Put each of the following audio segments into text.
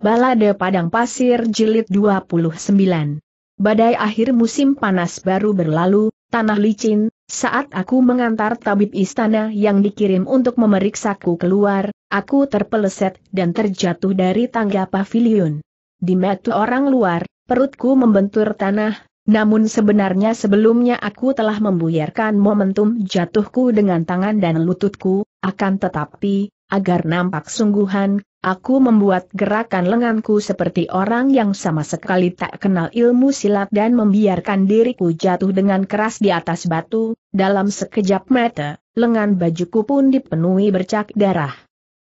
Balade Padang Pasir Jilid 29. Badai akhir musim panas baru berlalu, tanah licin, saat aku mengantar tabib istana yang dikirim untuk memeriksaku keluar, aku terpeleset dan terjatuh dari tangga pavilion. Di mata orang luar, perutku membentur tanah, namun sebenarnya sebelumnya aku telah membuyarkan momentum jatuhku dengan tangan dan lututku, akan tetapi, agar nampak sungguhan, Aku membuat gerakan lenganku seperti orang yang sama sekali tak kenal ilmu silat dan membiarkan diriku jatuh dengan keras di atas batu, dalam sekejap mata, lengan bajuku pun dipenuhi bercak darah.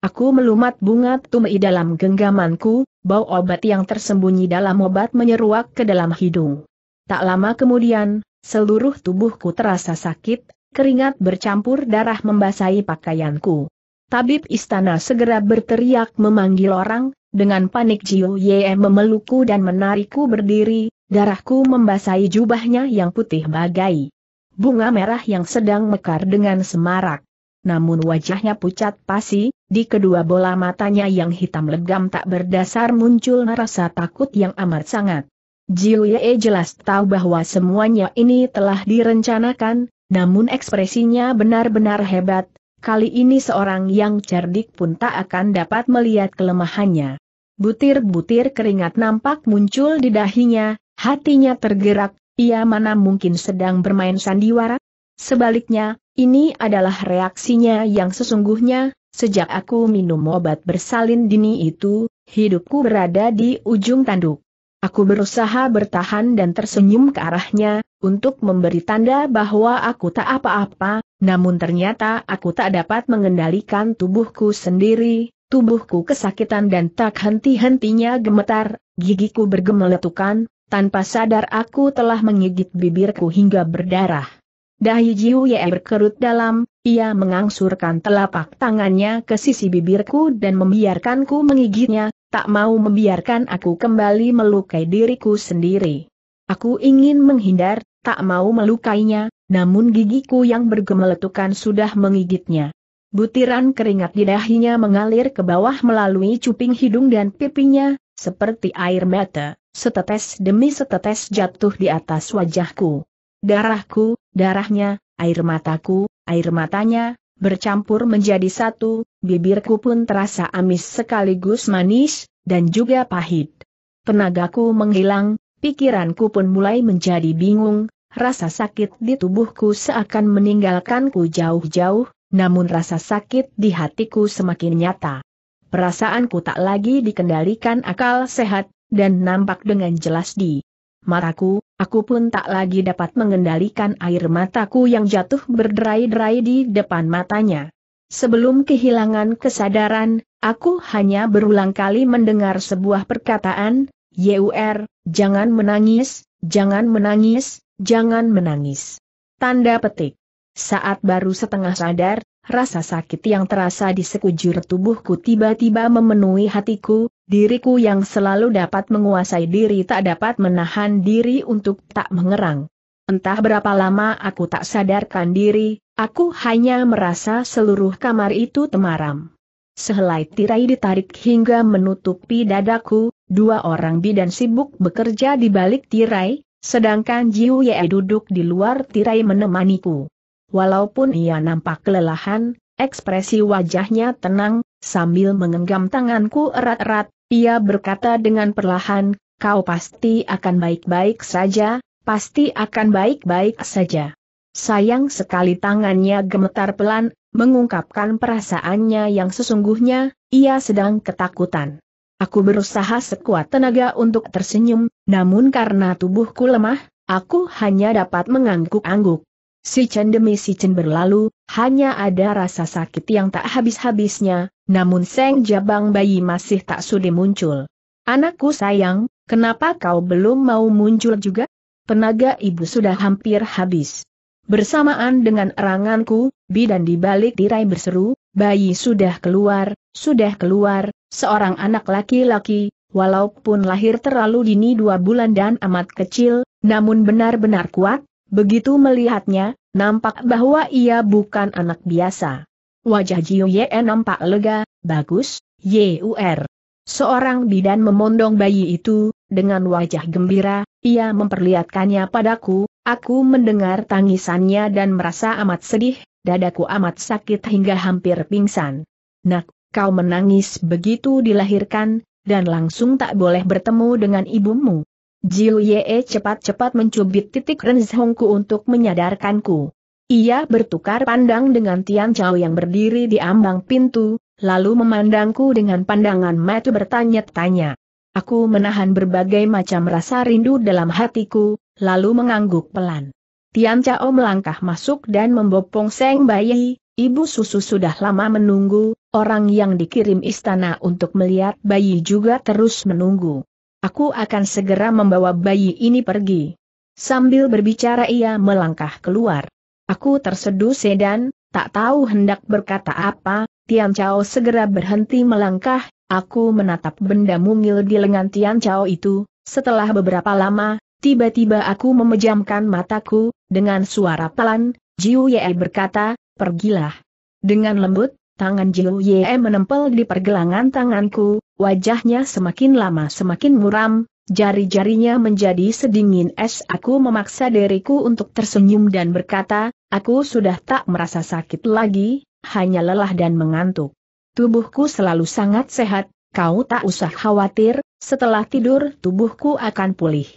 Aku melumat bunga tumei dalam genggamanku, bau obat yang tersembunyi dalam obat menyeruak ke dalam hidung. Tak lama kemudian, seluruh tubuhku terasa sakit, keringat bercampur darah membasahi pakaianku. Tabib istana segera berteriak memanggil orang, dengan panik Jiu Ye memelukku dan menarikku berdiri, darahku membasahi jubahnya yang putih bagai. Bunga merah yang sedang mekar dengan semarak. Namun wajahnya pucat pasi, di kedua bola matanya yang hitam legam tak berdasar muncul rasa takut yang amat sangat. Jiu Ye jelas tahu bahwa semuanya ini telah direncanakan, namun ekspresinya benar-benar hebat, Kali ini seorang yang cerdik pun tak akan dapat melihat kelemahannya. Butir-butir keringat nampak muncul di dahinya, hatinya tergerak, ia mana mungkin sedang bermain sandiwara? Sebaliknya, ini adalah reaksinya yang sesungguhnya, sejak aku minum obat bersalin dini itu, hidupku berada di ujung tanduk. Aku berusaha bertahan dan tersenyum ke arahnya, untuk memberi tanda bahwa aku tak apa-apa, namun ternyata aku tak dapat mengendalikan tubuhku sendiri, tubuhku kesakitan dan tak henti-hentinya gemetar, gigiku bergemeletukan, tanpa sadar aku telah menggigit bibirku hingga berdarah. Dahi Jiu Ye berkerut dalam, ia mengangsurkan telapak tangannya ke sisi bibirku dan membiarkanku menggigitnya, tak mau membiarkan aku kembali melukai diriku sendiri. Aku ingin menghindar, tak mau melukainya, namun gigiku yang bergemeletukan sudah menggigitnya. Butiran keringat di dahinya mengalir ke bawah melalui cuping hidung dan pipinya, seperti air mata, setetes demi setetes jatuh di atas wajahku. Darahku, darahnya, air mataku, air matanya, bercampur menjadi satu, bibirku pun terasa amis sekaligus manis, dan juga pahit. Tenagaku menghilang, pikiranku pun mulai menjadi bingung, rasa sakit di tubuhku seakan meninggalkanku jauh-jauh, namun rasa sakit di hatiku semakin nyata. Perasaanku tak lagi dikendalikan akal sehat, dan nampak dengan jelas di mataku, aku pun tak lagi dapat mengendalikan air mataku yang jatuh berderai-derai di depan matanya. Sebelum kehilangan kesadaran, aku hanya berulang kali mendengar sebuah perkataan, Yur, jangan menangis, jangan menangis, Jangan menangis. Tanda petik. Saat baru setengah sadar, rasa sakit yang terasa di sekujur tubuhku tiba-tiba memenuhi hatiku, diriku yang selalu dapat menguasai diri tak dapat menahan diri untuk tak mengerang. Entah berapa lama aku tak sadarkan diri, aku hanya merasa seluruh kamar itu temaram. Sehelai tirai ditarik hingga menutupi dadaku, dua orang bidan sibuk bekerja di balik tirai, Sedangkan Jiu Ye duduk di luar tirai menemaniku. Walaupun ia nampak kelelahan, ekspresi wajahnya tenang, sambil mengenggam tanganku erat-erat, ia berkata dengan perlahan, kau pasti akan baik-baik saja, pasti akan baik-baik saja. Sayang sekali tangannya gemetar pelan, mengungkapkan perasaannya yang sesungguhnya, ia sedang ketakutan. Aku berusaha sekuat tenaga untuk tersenyum, namun karena tubuhku lemah, aku hanya dapat mengangguk-angguk. Si Chen demi si Chen berlalu, hanya ada rasa sakit yang tak habis-habisnya, namun Seng Jabang bayi masih tak sudi muncul. Anakku sayang, kenapa kau belum mau muncul juga? Tenaga ibu sudah hampir habis. Bersamaan dengan eranganku, bidan di balik tirai berseru, bayi sudah keluar, sudah keluar, seorang anak laki-laki, walaupun lahir terlalu dini dua bulan dan amat kecil, namun benar-benar kuat, begitu melihatnya, nampak bahwa ia bukan anak biasa. Wajah Jiu Ye nampak lega, bagus, Yur. Seorang bidan memondong bayi itu, dengan wajah gembira, ia memperlihatkannya padaku, aku mendengar tangisannya dan merasa amat sedih, dadaku amat sakit hingga hampir pingsan. Nak, kau menangis begitu dilahirkan, dan langsung tak boleh bertemu dengan ibumu. Jiu Ye cepat-cepat mencubit titik renzhongku untuk menyadarkanku. Ia bertukar pandang dengan Tian Chao yang berdiri di ambang pintu, lalu memandangku dengan pandangan mata bertanya-tanya. Aku menahan berbagai macam rasa rindu dalam hatiku, lalu mengangguk pelan. Tian Chao melangkah masuk dan membopong Seng Bayi, Ibu susu sudah lama menunggu, orang yang dikirim istana untuk melihat bayi juga terus menunggu. Aku akan segera membawa bayi ini pergi. Sambil berbicara ia melangkah keluar. Aku terseduh sedan, tak tahu hendak berkata apa, Tian Chao segera berhenti melangkah, aku menatap benda mungil di lengan Tian Chao itu, setelah beberapa lama, tiba-tiba aku memejamkan mataku, dengan suara pelan, Jiu Ye berkata, pergilah. Dengan lembut, tangan Jiu Ye menempel di pergelangan tanganku, wajahnya semakin lama semakin muram, jari-jarinya menjadi sedingin es. Aku memaksa diriku untuk tersenyum dan berkata, aku sudah tak merasa sakit lagi, hanya lelah dan mengantuk. Tubuhku selalu sangat sehat, kau tak usah khawatir, setelah tidur tubuhku akan pulih.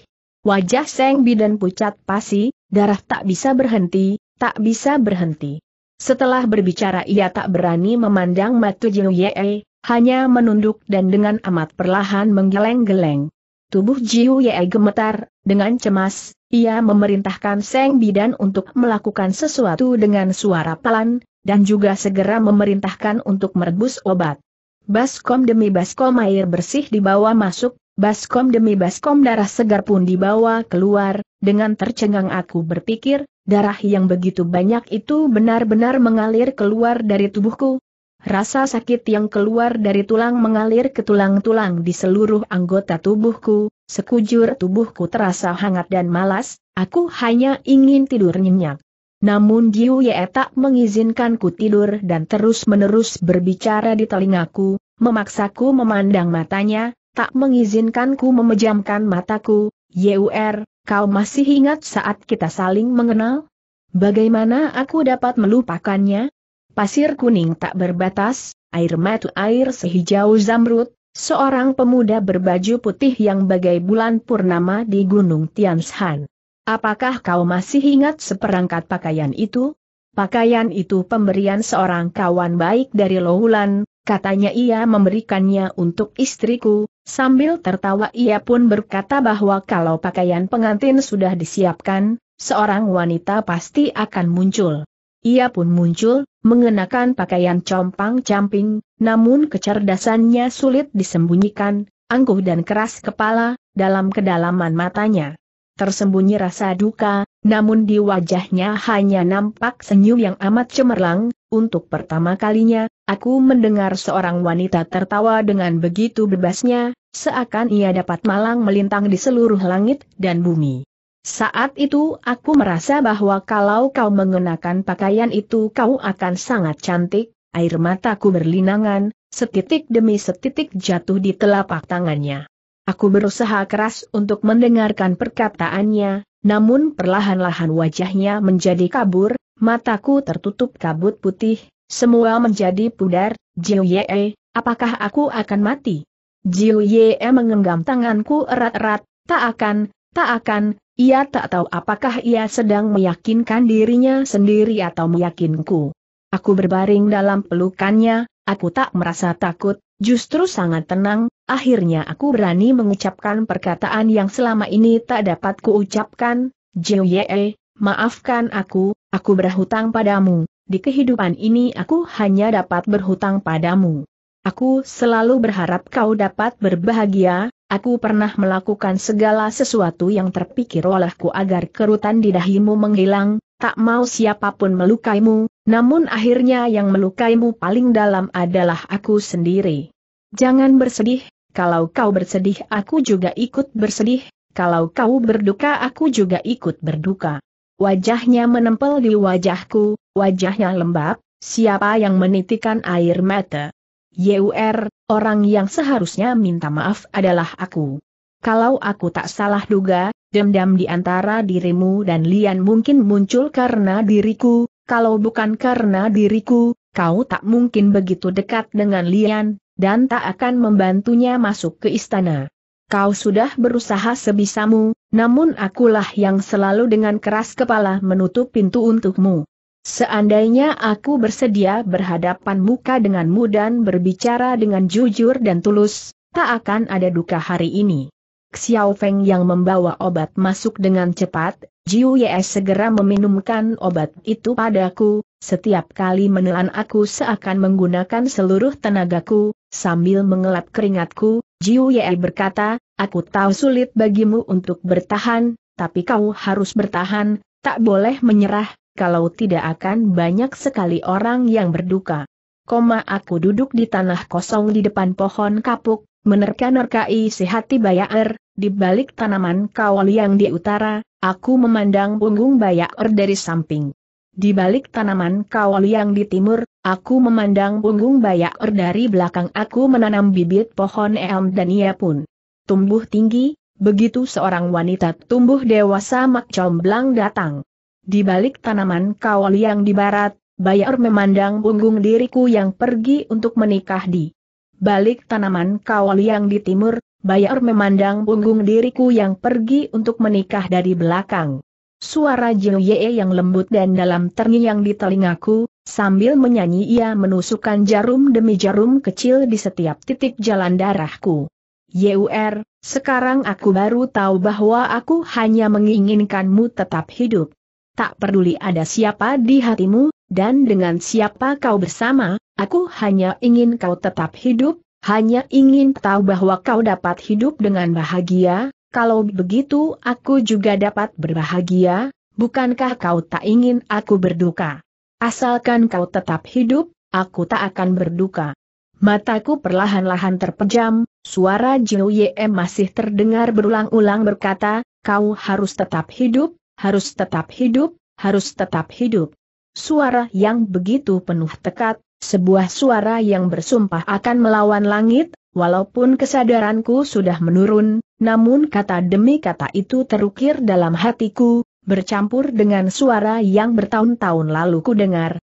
Wajah Seng Bidan pucat pasi, darah tak bisa berhenti, tak bisa berhenti. Setelah berbicara ia tak berani memandang Matu Jiu Ye, hanya menunduk dan dengan amat perlahan menggeleng-geleng. Tubuh Jiu Ye gemetar, dengan cemas, ia memerintahkan Seng Bidan untuk melakukan sesuatu dengan suara pelan, dan juga segera memerintahkan untuk merebus obat. Baskom demi baskom air bersih dibawa masuk, baskom demi baskom darah segar pun dibawa keluar, dengan tercengang aku berpikir, Darah yang begitu banyak itu benar-benar mengalir keluar dari tubuhku. Rasa sakit yang keluar dari tulang mengalir ke tulang-tulang di seluruh anggota tubuhku, sekujur tubuhku terasa hangat dan malas, aku hanya ingin tidur nyenyak. Namun Jiu Ye tak mengizinkanku tidur dan terus-menerus berbicara di telingaku, memaksaku memandang matanya, tak mengizinkanku memejamkan mataku, Yur, er, kau masih ingat saat kita saling mengenal? Bagaimana aku dapat melupakannya? Pasir kuning tak berbatas, air mata air sehijau zamrud, seorang pemuda berbaju putih yang bagai bulan purnama di Gunung Tianshan. Apakah kau masih ingat seperangkat pakaian itu? Pakaian itu pemberian seorang kawan baik dari Lohulan. Katanya ia memberikannya untuk istriku, sambil tertawa ia pun berkata bahwa kalau pakaian pengantin sudah disiapkan, seorang wanita pasti akan muncul. Ia pun muncul, mengenakan pakaian compang-camping, namun kecerdasannya sulit disembunyikan, angkuh dan keras kepala, dalam kedalaman matanya. Tersembunyi rasa duka, namun di wajahnya hanya nampak senyum yang amat cemerlang, untuk pertama kalinya, aku mendengar seorang wanita tertawa dengan begitu bebasnya, seakan ia dapat malang melintang di seluruh langit dan bumi. Saat itu aku merasa bahwa kalau kau mengenakan pakaian itu kau akan sangat cantik, air mataku berlinangan, setitik demi setitik jatuh di telapak tangannya. Aku berusaha keras untuk mendengarkan perkataannya, namun perlahan-lahan wajahnya menjadi kabur, mataku tertutup kabut putih, semua menjadi pudar, Jiu Ye, apakah aku akan mati? Jiu Ye mengenggam tanganku erat-erat, tak akan, tak akan, ia tak tahu apakah ia sedang meyakinkan dirinya sendiri atau meyakinku. Aku berbaring dalam pelukannya, aku tak merasa takut, justru sangat tenang, akhirnya aku berani mengucapkan perkataan yang selama ini tak dapat kuucapkan, Jiuye, maafkan aku, aku berhutang padamu, di kehidupan ini aku hanya dapat berhutang padamu. Aku selalu berharap kau dapat berbahagia, Aku pernah melakukan segala sesuatu yang terpikir olehku agar kerutan di dahimu menghilang, tak mau siapapun melukaimu, namun akhirnya yang melukaimu paling dalam adalah aku sendiri. Jangan bersedih, kalau kau bersedih aku juga ikut bersedih, kalau kau berduka aku juga ikut berduka. Wajahnya menempel di wajahku, wajahnya lembab, siapa yang menitikan air mata? YUR, er, orang yang seharusnya minta maaf adalah aku. Kalau aku tak salah duga, dendam di antara dirimu dan Lian mungkin muncul karena diriku, kalau bukan karena diriku, kau tak mungkin begitu dekat dengan Lian, dan tak akan membantunya masuk ke istana. Kau sudah berusaha sebisamu, namun akulah yang selalu dengan keras kepala menutup pintu untukmu. Seandainya aku bersedia berhadapan muka denganmu dan berbicara dengan jujur dan tulus, tak akan ada duka hari ini. Xiao Feng yang membawa obat masuk dengan cepat, Jiu Ye segera meminumkan obat itu padaku, setiap kali menelan aku seakan menggunakan seluruh tenagaku, sambil mengelap keringatku, Jiu Ye berkata, aku tahu sulit bagimu untuk bertahan, tapi kau harus bertahan, tak boleh menyerah, kalau tidak akan banyak sekali orang yang berduka. Koma aku duduk di tanah kosong di depan pohon kapuk, menerka-nerkai si hati Bayaer, di balik tanaman kawal yang di utara, aku memandang punggung bayar dari samping. Di balik tanaman kawal yang di timur, aku memandang punggung bayak er dari belakang aku menanam bibit pohon elm dan ia pun tumbuh tinggi, begitu seorang wanita tumbuh dewasa mak comblang datang. Di balik tanaman kawal yang di barat, Bayar memandang punggung diriku yang pergi untuk menikah di balik tanaman kawal yang di timur, Bayar memandang punggung diriku yang pergi untuk menikah dari belakang. Suara Jiu Ye yang lembut dan dalam terngiang di telingaku, sambil menyanyi ia menusukkan jarum demi jarum kecil di setiap titik jalan darahku. Yur, er, sekarang aku baru tahu bahwa aku hanya menginginkanmu tetap hidup. Tak peduli ada siapa di hatimu, dan dengan siapa kau bersama, aku hanya ingin kau tetap hidup, hanya ingin tahu bahwa kau dapat hidup dengan bahagia, kalau begitu aku juga dapat berbahagia, bukankah kau tak ingin aku berduka? Asalkan kau tetap hidup, aku tak akan berduka. Mataku perlahan-lahan terpejam, suara Jiu Ye masih terdengar berulang-ulang berkata, kau harus tetap hidup, harus tetap hidup, harus tetap hidup. Suara yang begitu penuh tekad, sebuah suara yang bersumpah akan melawan langit, Walaupun kesadaranku sudah menurun, namun kata demi kata itu terukir dalam hatiku, bercampur dengan suara yang bertahun-tahun lalu ku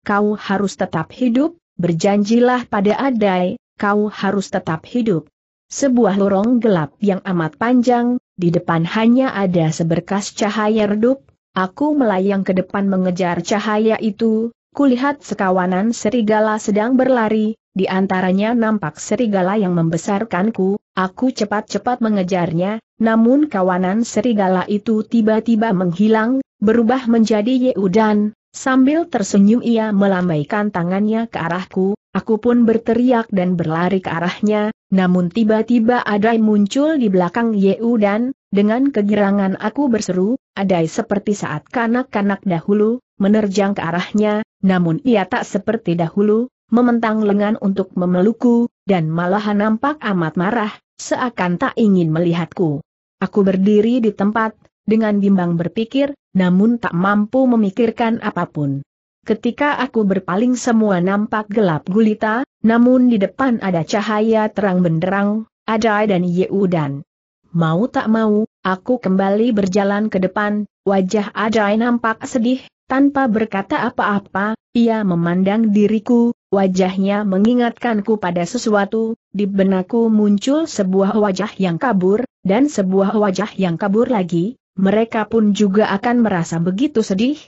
kau harus tetap hidup, berjanjilah pada Adai, kau harus tetap hidup. Sebuah lorong gelap yang amat panjang, di depan hanya ada seberkas cahaya redup, aku melayang ke depan mengejar cahaya itu, kulihat sekawanan serigala sedang berlari, di antaranya nampak serigala yang membesarkanku, aku cepat-cepat mengejarnya, namun kawanan serigala itu tiba-tiba menghilang, berubah menjadi Yeudan, sambil tersenyum ia melambaikan tangannya ke arahku, aku pun berteriak dan berlari ke arahnya, namun tiba-tiba Adai muncul di belakang Yeudan, dengan kegirangan aku berseru, Adai seperti saat kanak-kanak dahulu, menerjang ke arahnya, namun ia tak seperti dahulu, mementang lengan untuk memelukku, dan malahan nampak amat marah, seakan tak ingin melihatku. Aku berdiri di tempat, dengan bimbang berpikir, namun tak mampu memikirkan apapun. Ketika aku berpaling semua nampak gelap gulita, namun di depan ada cahaya terang benderang, ada dan yeudan. dan. Mau tak mau, aku kembali berjalan ke depan, wajah Ajay nampak sedih, tanpa berkata apa-apa, ia memandang diriku, wajahnya mengingatkanku pada sesuatu, di benakku muncul sebuah wajah yang kabur, dan sebuah wajah yang kabur lagi, mereka pun juga akan merasa begitu sedih.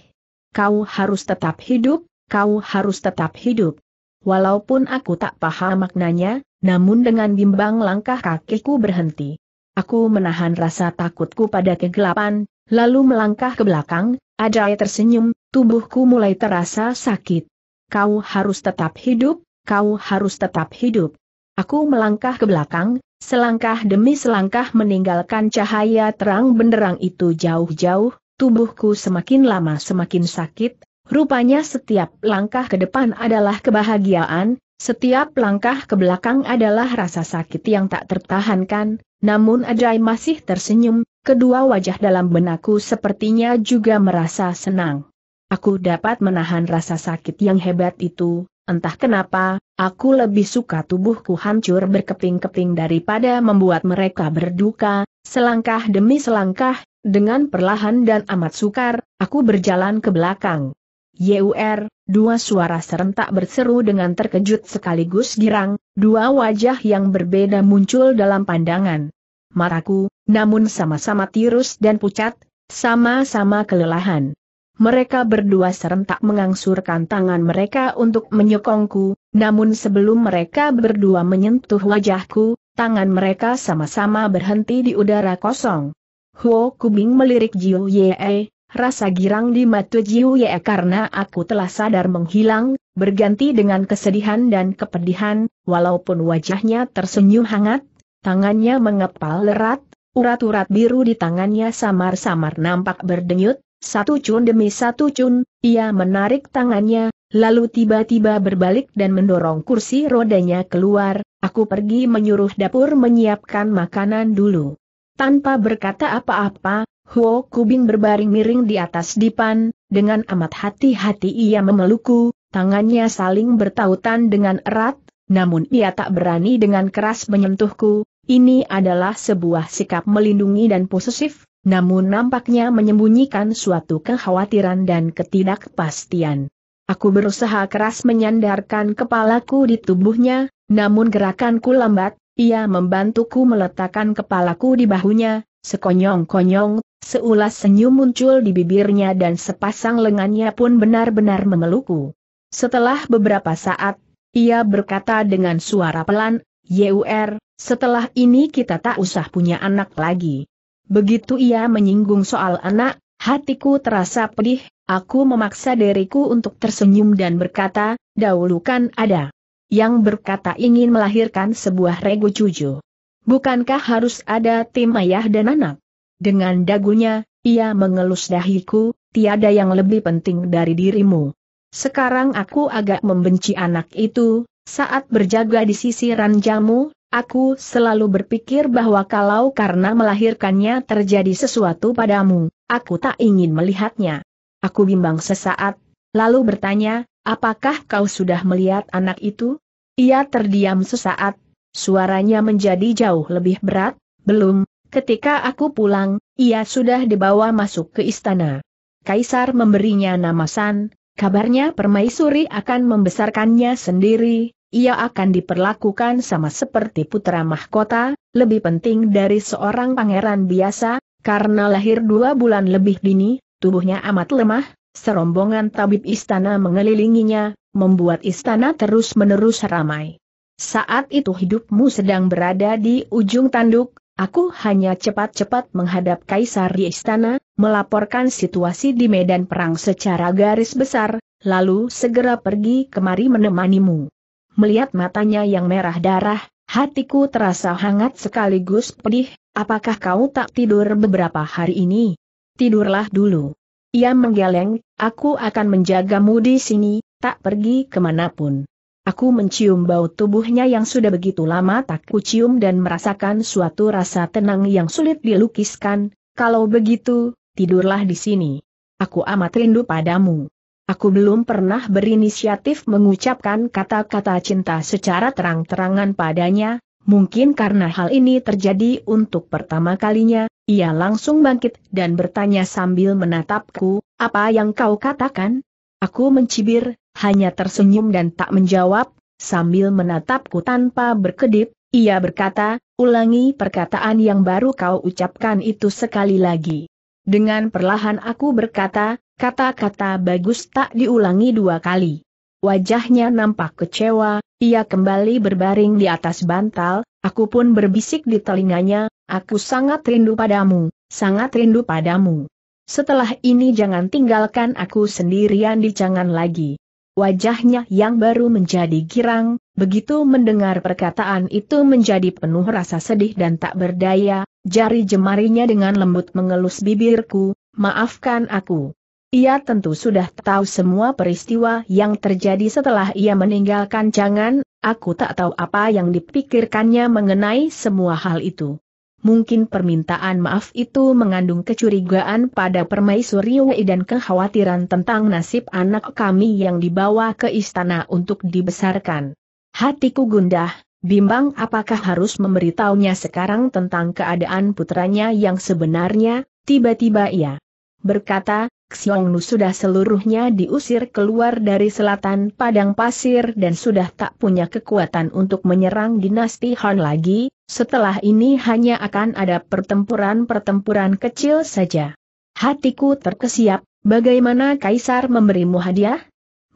Kau harus tetap hidup, kau harus tetap hidup. Walaupun aku tak paham maknanya, namun dengan bimbang langkah kakiku berhenti. Aku menahan rasa takutku pada kegelapan, lalu melangkah ke belakang, Ajay tersenyum, tubuhku mulai terasa sakit. Kau harus tetap hidup, kau harus tetap hidup. Aku melangkah ke belakang, selangkah demi selangkah meninggalkan cahaya terang benderang itu jauh-jauh, tubuhku semakin lama semakin sakit, rupanya setiap langkah ke depan adalah kebahagiaan, setiap langkah ke belakang adalah rasa sakit yang tak tertahankan, namun Ajay masih tersenyum, Kedua wajah dalam benakku sepertinya juga merasa senang. Aku dapat menahan rasa sakit yang hebat itu, entah kenapa, aku lebih suka tubuhku hancur berkeping-keping daripada membuat mereka berduka, selangkah demi selangkah, dengan perlahan dan amat sukar, aku berjalan ke belakang. YUR, dua suara serentak berseru dengan terkejut sekaligus girang, dua wajah yang berbeda muncul dalam pandangan mataku, namun sama-sama tirus dan pucat, sama-sama kelelahan. Mereka berdua serentak mengangsurkan tangan mereka untuk menyokongku, namun sebelum mereka berdua menyentuh wajahku, tangan mereka sama-sama berhenti di udara kosong. Huo Kubing melirik Jiu Yee, rasa girang di mata Jiu Yee karena aku telah sadar menghilang, berganti dengan kesedihan dan kepedihan, walaupun wajahnya tersenyum hangat, Tangannya mengepal lerat, urat-urat biru di tangannya samar-samar nampak berdenyut, satu cun demi satu cun, ia menarik tangannya, lalu tiba-tiba berbalik dan mendorong kursi rodanya keluar, aku pergi menyuruh dapur menyiapkan makanan dulu. Tanpa berkata apa-apa, Huo Kubin berbaring miring di atas dipan, dengan amat hati-hati ia memelukku, tangannya saling bertautan dengan erat, namun ia tak berani dengan keras menyentuhku, ini adalah sebuah sikap melindungi dan posesif, namun nampaknya menyembunyikan suatu kekhawatiran dan ketidakpastian. Aku berusaha keras menyandarkan kepalaku di tubuhnya, namun gerakanku lambat, ia membantuku meletakkan kepalaku di bahunya, sekonyong-konyong, seulas senyum muncul di bibirnya dan sepasang lengannya pun benar-benar memelukku. Setelah beberapa saat, ia berkata dengan suara pelan, Yur, er, setelah ini kita tak usah punya anak lagi. Begitu ia menyinggung soal anak, hatiku terasa pedih, aku memaksa diriku untuk tersenyum dan berkata, "Dahulukan ada. Yang berkata ingin melahirkan sebuah regu cucu. Bukankah harus ada tim ayah dan anak? Dengan dagunya, ia mengelus dahiku, tiada yang lebih penting dari dirimu. Sekarang aku agak membenci anak itu, saat berjaga di sisi ranjamu, aku selalu berpikir bahwa kalau karena melahirkannya terjadi sesuatu padamu, aku tak ingin melihatnya. Aku bimbang sesaat, lalu bertanya, apakah kau sudah melihat anak itu? Ia terdiam sesaat, suaranya menjadi jauh lebih berat, belum, ketika aku pulang, ia sudah dibawa masuk ke istana. Kaisar memberinya nama San, Kabarnya permaisuri akan membesarkannya sendiri, ia akan diperlakukan sama seperti putra mahkota, lebih penting dari seorang pangeran biasa, karena lahir dua bulan lebih dini, tubuhnya amat lemah, serombongan tabib istana mengelilinginya, membuat istana terus-menerus ramai. Saat itu hidupmu sedang berada di ujung tanduk, Aku hanya cepat-cepat menghadap Kaisar di istana, melaporkan situasi di medan perang secara garis besar, lalu segera pergi kemari menemanimu. Melihat matanya yang merah darah, hatiku terasa hangat sekaligus pedih, apakah kau tak tidur beberapa hari ini? Tidurlah dulu. Ia menggeleng, aku akan menjagamu di sini, tak pergi kemanapun. Aku mencium bau tubuhnya yang sudah begitu lama tak kucium dan merasakan suatu rasa tenang yang sulit dilukiskan, kalau begitu, tidurlah di sini. Aku amat rindu padamu. Aku belum pernah berinisiatif mengucapkan kata-kata cinta secara terang-terangan padanya, mungkin karena hal ini terjadi untuk pertama kalinya, ia langsung bangkit dan bertanya sambil menatapku, apa yang kau katakan? Aku mencibir, hanya tersenyum dan tak menjawab, sambil menatapku tanpa berkedip, ia berkata, ulangi perkataan yang baru kau ucapkan itu sekali lagi. Dengan perlahan aku berkata, kata-kata bagus tak diulangi dua kali. Wajahnya nampak kecewa, ia kembali berbaring di atas bantal, aku pun berbisik di telinganya, aku sangat rindu padamu, sangat rindu padamu. Setelah ini jangan tinggalkan aku sendirian di cangan lagi. Wajahnya yang baru menjadi girang, begitu mendengar perkataan itu menjadi penuh rasa sedih dan tak berdaya, jari jemarinya dengan lembut mengelus bibirku, maafkan aku. Ia tentu sudah tahu semua peristiwa yang terjadi setelah ia meninggalkan jangan, aku tak tahu apa yang dipikirkannya mengenai semua hal itu mungkin permintaan maaf itu mengandung kecurigaan pada permaisuri Wei dan kekhawatiran tentang nasib anak kami yang dibawa ke istana untuk dibesarkan. Hatiku gundah, bimbang apakah harus memberitahunya sekarang tentang keadaan putranya yang sebenarnya, tiba-tiba ia berkata, Xiong Nu sudah seluruhnya diusir keluar dari selatan padang pasir dan sudah tak punya kekuatan untuk menyerang dinasti Han lagi, setelah ini hanya akan ada pertempuran-pertempuran kecil saja. Hatiku terkesiap, bagaimana Kaisar memberimu hadiah?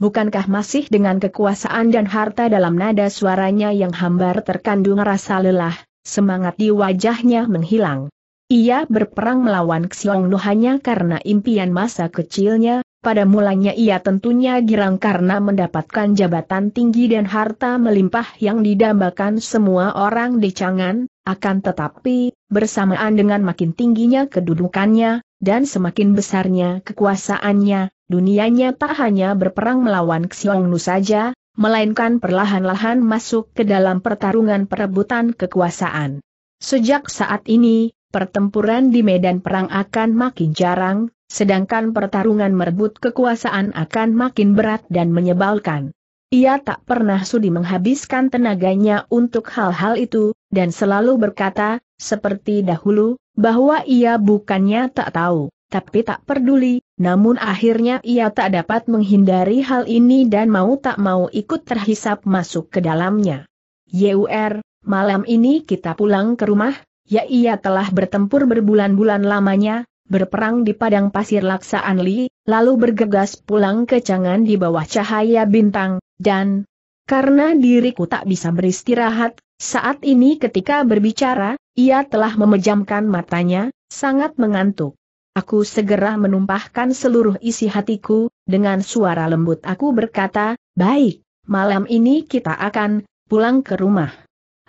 Bukankah masih dengan kekuasaan dan harta dalam nada suaranya yang hambar terkandung rasa lelah, semangat di wajahnya menghilang. Ia berperang melawan Xiong Nu hanya karena impian masa kecilnya, pada mulanya ia tentunya girang karena mendapatkan jabatan tinggi dan harta melimpah yang didambakan semua orang di Chang'an, akan tetapi, bersamaan dengan makin tingginya kedudukannya, dan semakin besarnya kekuasaannya, dunianya tak hanya berperang melawan Xiong Nu saja, melainkan perlahan-lahan masuk ke dalam pertarungan perebutan kekuasaan. Sejak saat ini, pertempuran di medan perang akan makin jarang, sedangkan pertarungan merebut kekuasaan akan makin berat dan menyebalkan. Ia tak pernah sudi menghabiskan tenaganya untuk hal-hal itu, dan selalu berkata, seperti dahulu, bahwa ia bukannya tak tahu, tapi tak peduli, namun akhirnya ia tak dapat menghindari hal ini dan mau tak mau ikut terhisap masuk ke dalamnya. YUR, malam ini kita pulang ke rumah, Ya ia telah bertempur berbulan-bulan lamanya, berperang di padang pasir laksaan Li, lalu bergegas pulang ke Cangan di bawah cahaya bintang, dan karena diriku tak bisa beristirahat, saat ini ketika berbicara, ia telah memejamkan matanya, sangat mengantuk. Aku segera menumpahkan seluruh isi hatiku, dengan suara lembut aku berkata, baik, malam ini kita akan pulang ke rumah.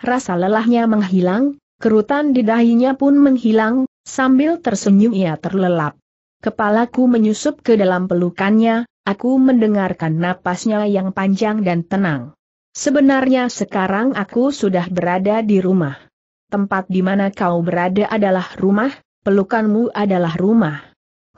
Rasa lelahnya menghilang, Kerutan di dahinya pun menghilang, sambil tersenyum ia terlelap. Kepalaku menyusup ke dalam pelukannya, aku mendengarkan napasnya yang panjang dan tenang. Sebenarnya sekarang aku sudah berada di rumah. Tempat di mana kau berada adalah rumah, pelukanmu adalah rumah.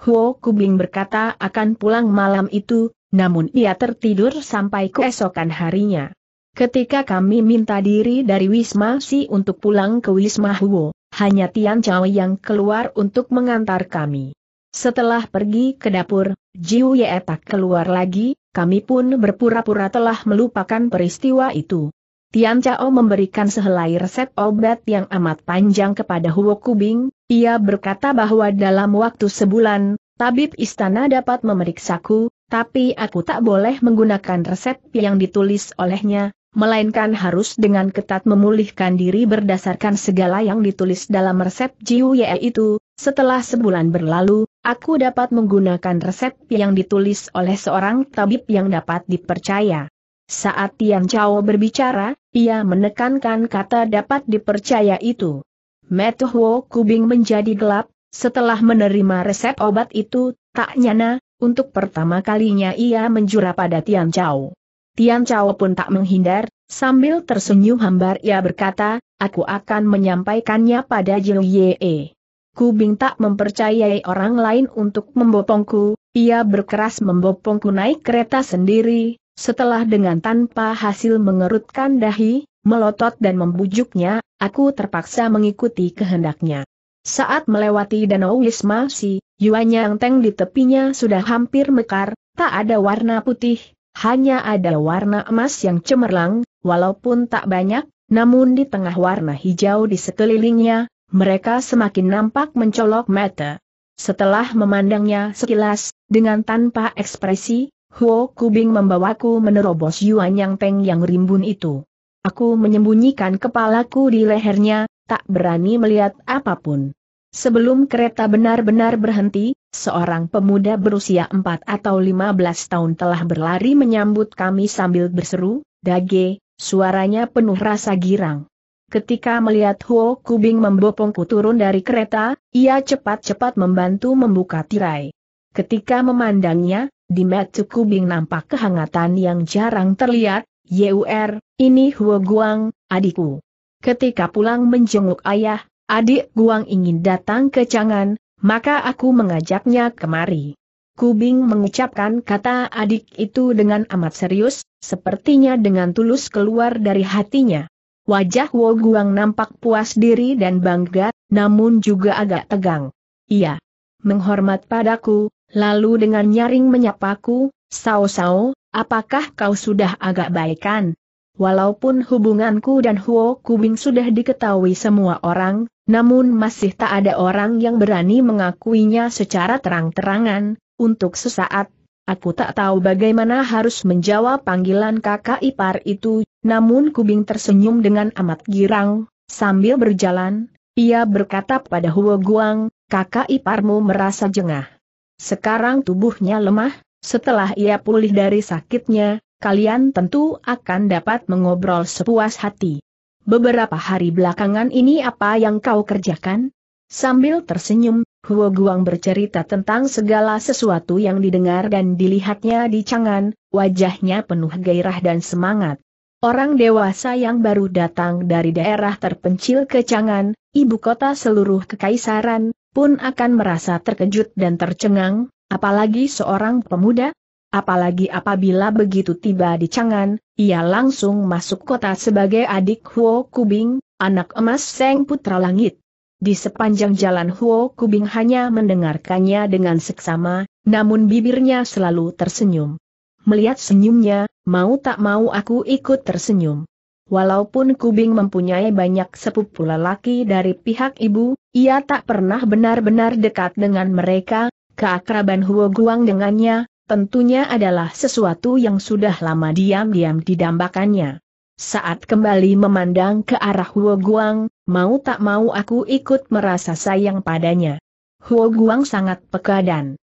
Huo Kubing berkata akan pulang malam itu, namun ia tertidur sampai keesokan harinya. Ketika kami minta diri dari Wisma Si untuk pulang ke Wisma Huo, hanya Tian Chao yang keluar untuk mengantar kami. Setelah pergi ke dapur, Jiu Ye tak keluar lagi, kami pun berpura-pura telah melupakan peristiwa itu. Tian Chao memberikan sehelai resep obat yang amat panjang kepada Huo Kubing, ia berkata bahwa dalam waktu sebulan, tabib istana dapat memeriksaku, tapi aku tak boleh menggunakan resep yang ditulis olehnya, melainkan harus dengan ketat memulihkan diri berdasarkan segala yang ditulis dalam resep Jiu Ye itu. Setelah sebulan berlalu, aku dapat menggunakan resep yang ditulis oleh seorang tabib yang dapat dipercaya. Saat Tian Chao berbicara, ia menekankan kata dapat dipercaya itu. Metuhwo Kubing menjadi gelap, setelah menerima resep obat itu, tak nyana, untuk pertama kalinya ia menjura pada Tian Chao. Tian Chao pun tak menghindar, sambil tersenyum hambar ia berkata, aku akan menyampaikannya pada Jiu Ye. Ku tak mempercayai orang lain untuk membopongku, ia berkeras membopongku naik kereta sendiri, setelah dengan tanpa hasil mengerutkan dahi, melotot dan membujuknya, aku terpaksa mengikuti kehendaknya. Saat melewati Danau Wisma Si, Yuan Yang Teng di tepinya sudah hampir mekar, tak ada warna putih, hanya ada warna emas yang cemerlang, walaupun tak banyak, namun di tengah warna hijau di sekelilingnya, mereka semakin nampak mencolok mata. Setelah memandangnya sekilas, dengan tanpa ekspresi, Huo Kubing membawaku menerobos Yuan Yang Peng yang rimbun itu. Aku menyembunyikan kepalaku di lehernya, tak berani melihat apapun. Sebelum kereta benar-benar berhenti, seorang pemuda berusia 4 atau 15 tahun telah berlari menyambut kami sambil berseru, Dage, suaranya penuh rasa girang. Ketika melihat Huo Kubing membopongku turun dari kereta, ia cepat-cepat membantu membuka tirai. Ketika memandangnya, di metu Kubing nampak kehangatan yang jarang terlihat, Yur, ini Huo Guang, adikku. Ketika pulang menjenguk ayah, adik Guang ingin datang ke Cangan, maka aku mengajaknya kemari. Kubing mengucapkan kata adik itu dengan amat serius, sepertinya dengan tulus keluar dari hatinya. Wajah Wo Guang nampak puas diri dan bangga, namun juga agak tegang. Iya, menghormat padaku, lalu dengan nyaring menyapaku, Sao-sao, apakah kau sudah agak baikan? Walaupun hubunganku dan Huo Kubing sudah diketahui semua orang, namun masih tak ada orang yang berani mengakuinya secara terang-terangan, untuk sesaat, aku tak tahu bagaimana harus menjawab panggilan kakak ipar itu, namun Kubing tersenyum dengan amat girang, sambil berjalan, ia berkata pada Huo Guang, kakak iparmu merasa jengah. Sekarang tubuhnya lemah, setelah ia pulih dari sakitnya, kalian tentu akan dapat mengobrol sepuas hati. Beberapa hari belakangan ini apa yang kau kerjakan? Sambil tersenyum, Huo Guang bercerita tentang segala sesuatu yang didengar dan dilihatnya di Changan, wajahnya penuh gairah dan semangat. Orang dewasa yang baru datang dari daerah terpencil ke Changan, ibu kota seluruh kekaisaran, pun akan merasa terkejut dan tercengang, apalagi seorang pemuda, Apalagi apabila begitu tiba di Changan, ia langsung masuk kota sebagai adik Huo Kubing, anak emas Seng Putra Langit. Di sepanjang jalan Huo Kubing hanya mendengarkannya dengan seksama, namun bibirnya selalu tersenyum. Melihat senyumnya, mau tak mau aku ikut tersenyum. Walaupun Kubing mempunyai banyak sepupu lelaki dari pihak ibu, ia tak pernah benar-benar dekat dengan mereka, keakraban Huo Guang dengannya, tentunya adalah sesuatu yang sudah lama diam-diam didambakannya. Saat kembali memandang ke arah Huo Guang, mau tak mau aku ikut merasa sayang padanya. Huo Guang sangat peka dan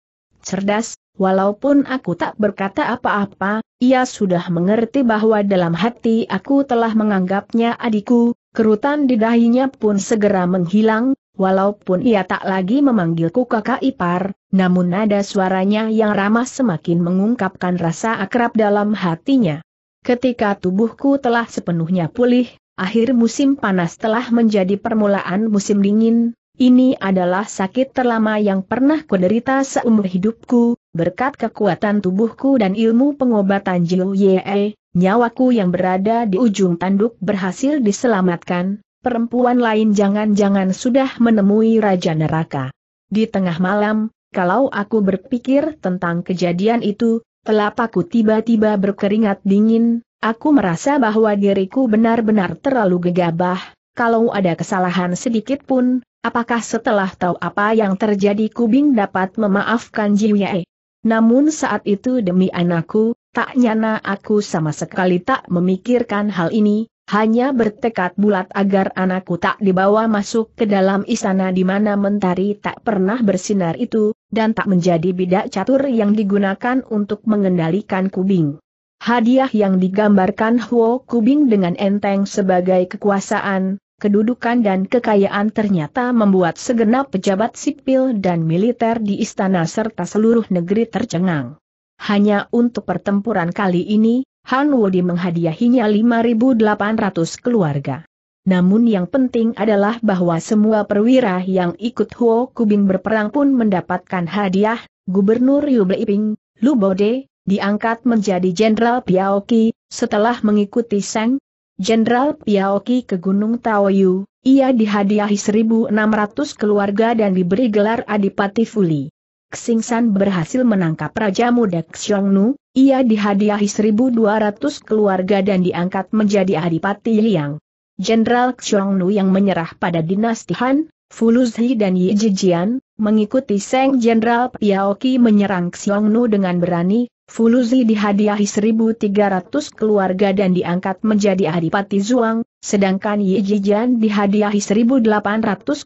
cerdas, walaupun aku tak berkata apa-apa, ia sudah mengerti bahwa dalam hati aku telah menganggapnya adikku, kerutan di dahinya pun segera menghilang, Walaupun ia tak lagi memanggilku kakak ipar, namun nada suaranya yang ramah semakin mengungkapkan rasa akrab dalam hatinya. Ketika tubuhku telah sepenuhnya pulih, akhir musim panas telah menjadi permulaan musim dingin, ini adalah sakit terlama yang pernah kuderita seumur hidupku, berkat kekuatan tubuhku dan ilmu pengobatan Jiu Ye, nyawaku yang berada di ujung tanduk berhasil diselamatkan, perempuan lain jangan-jangan sudah menemui Raja Neraka. Di tengah malam, kalau aku berpikir tentang kejadian itu, telapakku tiba-tiba berkeringat dingin, aku merasa bahwa diriku benar-benar terlalu gegabah, kalau ada kesalahan sedikit pun, apakah setelah tahu apa yang terjadi Kubing dapat memaafkan Jiwei? Namun saat itu demi anakku, tak nyana aku sama sekali tak memikirkan hal ini, hanya bertekad bulat agar anakku tak dibawa masuk ke dalam istana di mana mentari tak pernah bersinar itu, dan tak menjadi bidak catur yang digunakan untuk mengendalikan kubing. Hadiah yang digambarkan Huo Kubing dengan enteng sebagai kekuasaan, kedudukan dan kekayaan ternyata membuat segenap pejabat sipil dan militer di istana serta seluruh negeri tercengang. Hanya untuk pertempuran kali ini, Han Wudi menghadiahinya 5.800 keluarga. Namun yang penting adalah bahwa semua perwira yang ikut Huo Kubing berperang pun mendapatkan hadiah, Gubernur Yu Beiping, Lu Bode, diangkat menjadi Jenderal Piaoki, setelah mengikuti Seng, Jenderal Piaoki ke Gunung Taoyu, ia dihadiahi 1.600 keluarga dan diberi gelar Adipati Fuli. San berhasil menangkap Raja Muda Nu, ia dihadiahi 1.200 keluarga dan diangkat menjadi Adipati Liang. Jenderal Nu yang menyerah pada dinasti Han, Fuluzhi dan Yi Jijian, mengikuti Seng Jenderal Ki menyerang Xiong Nu dengan berani, Fuluzi dihadiahi 1.300 keluarga dan diangkat menjadi Adipati Zhuang. sedangkan Yi Jijian dihadiahi 1.800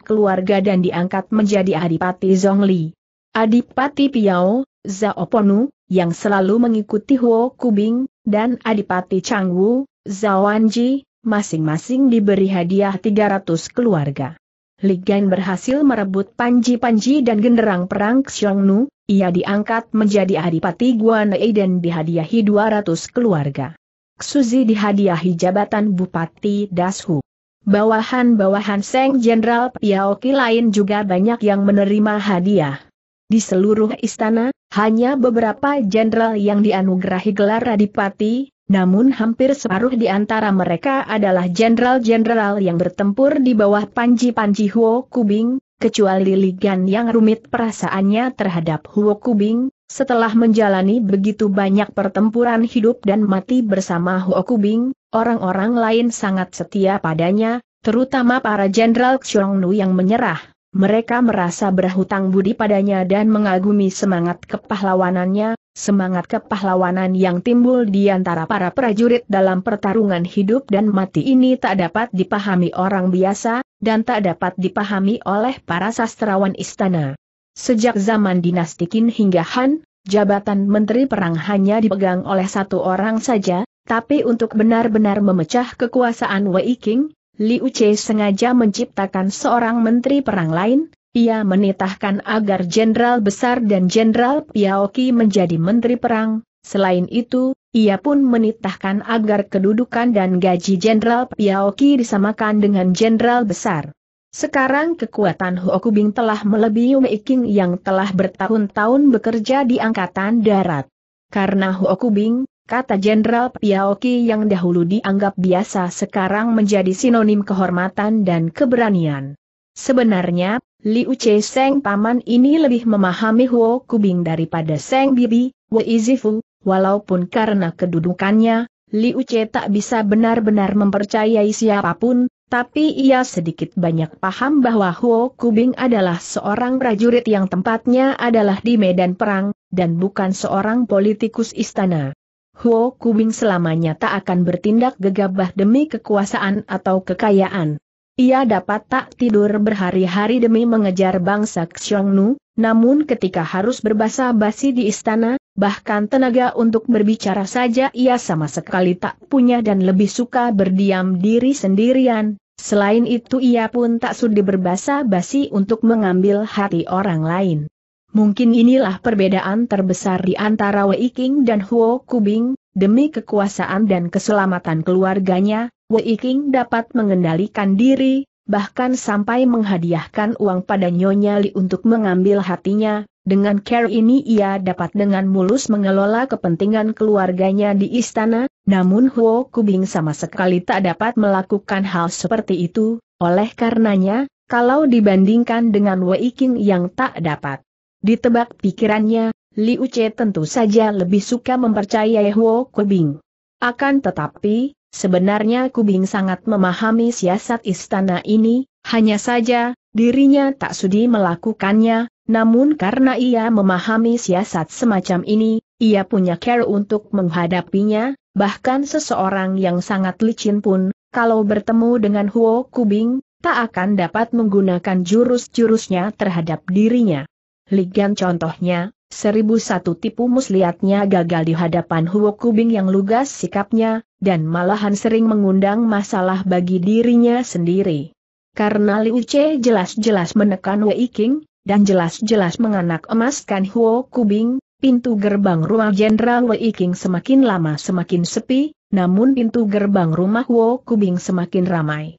keluarga dan diangkat menjadi Adipati Zhongli. Adipati Piao, Zhao Ponu, yang selalu mengikuti Huo Kubing, dan Adipati Changwu, Zhao Anji, masing-masing diberi hadiah 300 keluarga. Ligan berhasil merebut Panji-Panji dan genderang perang Xiongnu, ia diangkat menjadi Adipati Guanei dan dihadiahi 200 keluarga. Xuzi dihadiahi jabatan Bupati Dashu. Bawahan-bawahan Seng Jenderal Piaoki lain juga banyak yang menerima hadiah. Di seluruh istana, hanya beberapa jenderal yang dianugerahi gelar Adipati, namun hampir separuh di antara mereka adalah jenderal-jenderal yang bertempur di bawah panji-panji Huo Kubing, kecuali Ligan yang rumit perasaannya terhadap Huo Kubing, setelah menjalani begitu banyak pertempuran hidup dan mati bersama Huo Kubing, orang-orang lain sangat setia padanya, terutama para jenderal Xiongnu yang menyerah. Mereka merasa berhutang budi padanya dan mengagumi semangat kepahlawanannya, semangat kepahlawanan yang timbul di antara para prajurit dalam pertarungan hidup dan mati ini tak dapat dipahami orang biasa, dan tak dapat dipahami oleh para sastrawan istana. Sejak zaman dinasti Qin hingga Han, jabatan Menteri Perang hanya dipegang oleh satu orang saja, tapi untuk benar-benar memecah kekuasaan Wei Qing, Liu Che sengaja menciptakan seorang menteri perang lain, ia menitahkan agar Jenderal Besar dan Jenderal Piaoki menjadi menteri perang, selain itu, ia pun menitahkan agar kedudukan dan gaji Jenderal Piaoki disamakan dengan Jenderal Besar. Sekarang kekuatan Huokubing telah melebihi Meiking yang telah bertahun-tahun bekerja di Angkatan Darat. Karena Huokubing, Kata Jenderal Piaoki yang dahulu dianggap biasa sekarang menjadi sinonim kehormatan dan keberanian. Sebenarnya, Liu Che Seng Paman ini lebih memahami Huo Kubing daripada Seng Bibi, Wei Zifu, walaupun karena kedudukannya, Liu Che tak bisa benar-benar mempercayai siapapun, tapi ia sedikit banyak paham bahwa Huo Kubing adalah seorang prajurit yang tempatnya adalah di medan perang, dan bukan seorang politikus istana. Huo Kubing selamanya tak akan bertindak gegabah demi kekuasaan atau kekayaan. Ia dapat tak tidur berhari-hari demi mengejar bangsa Xiongnu, namun ketika harus berbahasa basi di istana, bahkan tenaga untuk berbicara saja ia sama sekali tak punya dan lebih suka berdiam diri sendirian. Selain itu ia pun tak sudi berbahasa basi untuk mengambil hati orang lain. Mungkin inilah perbedaan terbesar di antara Wei King dan Huo Kubing, demi kekuasaan dan keselamatan keluarganya, Wei King dapat mengendalikan diri, bahkan sampai menghadiahkan uang pada Nyonya Li untuk mengambil hatinya, dengan care ini ia dapat dengan mulus mengelola kepentingan keluarganya di istana, namun Huo Kubing sama sekali tak dapat melakukan hal seperti itu, oleh karenanya, kalau dibandingkan dengan Wei King yang tak dapat Ditebak pikirannya, Liu Che tentu saja lebih suka mempercayai Huo Kubing. Akan tetapi, sebenarnya Kubing sangat memahami siasat istana ini, hanya saja, dirinya tak sudi melakukannya, namun karena ia memahami siasat semacam ini, ia punya care untuk menghadapinya, bahkan seseorang yang sangat licin pun, kalau bertemu dengan Huo Kubing, tak akan dapat menggunakan jurus-jurusnya terhadap dirinya. Ligan contohnya, seribu satu tipu muslihatnya gagal di hadapan Huo Kubing yang lugas sikapnya, dan malahan sering mengundang masalah bagi dirinya sendiri. Karena Liu Che jelas-jelas menekan Wei King, dan jelas-jelas menganak emaskan Huo Kubing, pintu gerbang rumah Jenderal Wei King semakin lama semakin sepi, namun pintu gerbang rumah Huo Kubing semakin ramai.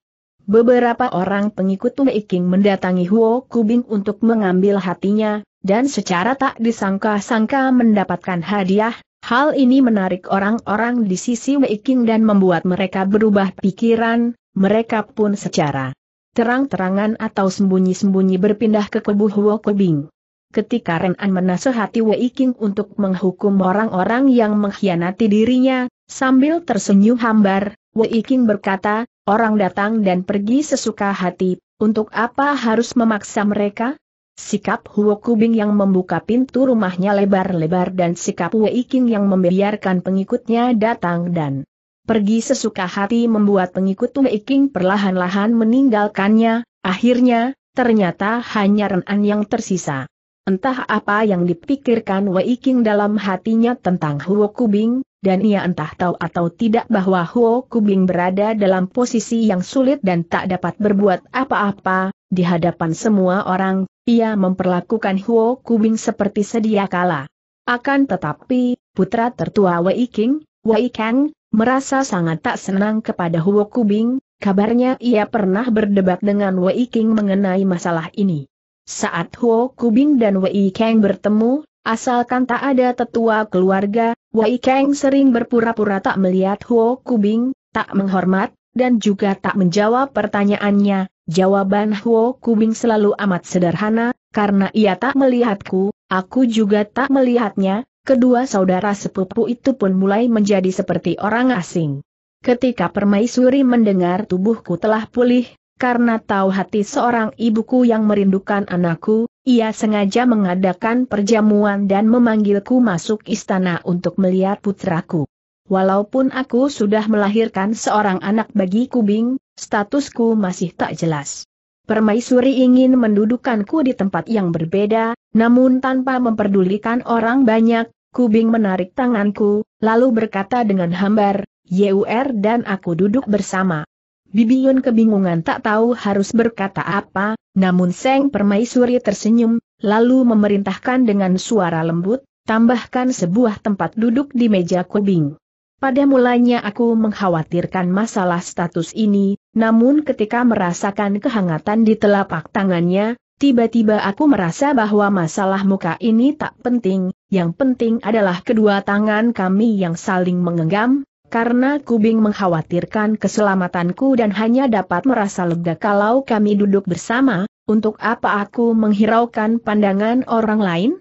Beberapa orang pengikut Tung Iking mendatangi Huo Kubing untuk mengambil hatinya, dan secara tak disangka-sangka mendapatkan hadiah, hal ini menarik orang-orang di sisi Wei King dan membuat mereka berubah pikiran, mereka pun secara terang-terangan atau sembunyi-sembunyi berpindah ke kubu Huo Kubing. Ketika Ren An menasehati Wei King untuk menghukum orang-orang yang mengkhianati dirinya, sambil tersenyum hambar, Wei King berkata, Orang datang dan pergi sesuka hati, untuk apa harus memaksa mereka? Sikap Huo Kubing yang membuka pintu rumahnya lebar-lebar dan sikap Wei Qing yang membiarkan pengikutnya datang dan pergi sesuka hati membuat pengikut Wei Qing perlahan-lahan meninggalkannya, akhirnya, ternyata hanya Renan yang tersisa. Entah apa yang dipikirkan Wei Qing dalam hatinya tentang Huo Kubing, dan ia entah tahu atau tidak bahwa Huo Kubing berada dalam posisi yang sulit dan tak dapat berbuat apa-apa, di hadapan semua orang, ia memperlakukan Huo Kubing seperti sedia kala. Akan tetapi, putra tertua Wei King, Wei Kang, merasa sangat tak senang kepada Huo Kubing, kabarnya ia pernah berdebat dengan Wei King mengenai masalah ini. Saat Huo Kubing dan Wei Kang bertemu, asalkan tak ada tetua keluarga, Wei Kang sering berpura-pura tak melihat Huo Kubing, tak menghormat, dan juga tak menjawab pertanyaannya. Jawaban Huo Kubing selalu amat sederhana, karena ia tak melihatku, aku juga tak melihatnya, kedua saudara sepupu itu pun mulai menjadi seperti orang asing. Ketika permaisuri mendengar tubuhku telah pulih, karena tahu hati seorang ibuku yang merindukan anakku, ia sengaja mengadakan perjamuan dan memanggilku masuk istana untuk melihat putraku. Walaupun aku sudah melahirkan seorang anak bagi kubing, statusku masih tak jelas. Permaisuri ingin mendudukanku di tempat yang berbeda, namun tanpa memperdulikan orang banyak, kubing menarik tanganku, lalu berkata dengan hambar, Yur dan aku duduk bersama. Bibiun kebingungan tak tahu harus berkata apa, namun Seng Permaisuri tersenyum, lalu memerintahkan dengan suara lembut, tambahkan sebuah tempat duduk di meja kubing. Pada mulanya aku mengkhawatirkan masalah status ini, namun ketika merasakan kehangatan di telapak tangannya, tiba-tiba aku merasa bahwa masalah muka ini tak penting, yang penting adalah kedua tangan kami yang saling mengenggam, karena Kubing mengkhawatirkan keselamatanku dan hanya dapat merasa lega kalau kami duduk bersama, untuk apa aku menghiraukan pandangan orang lain?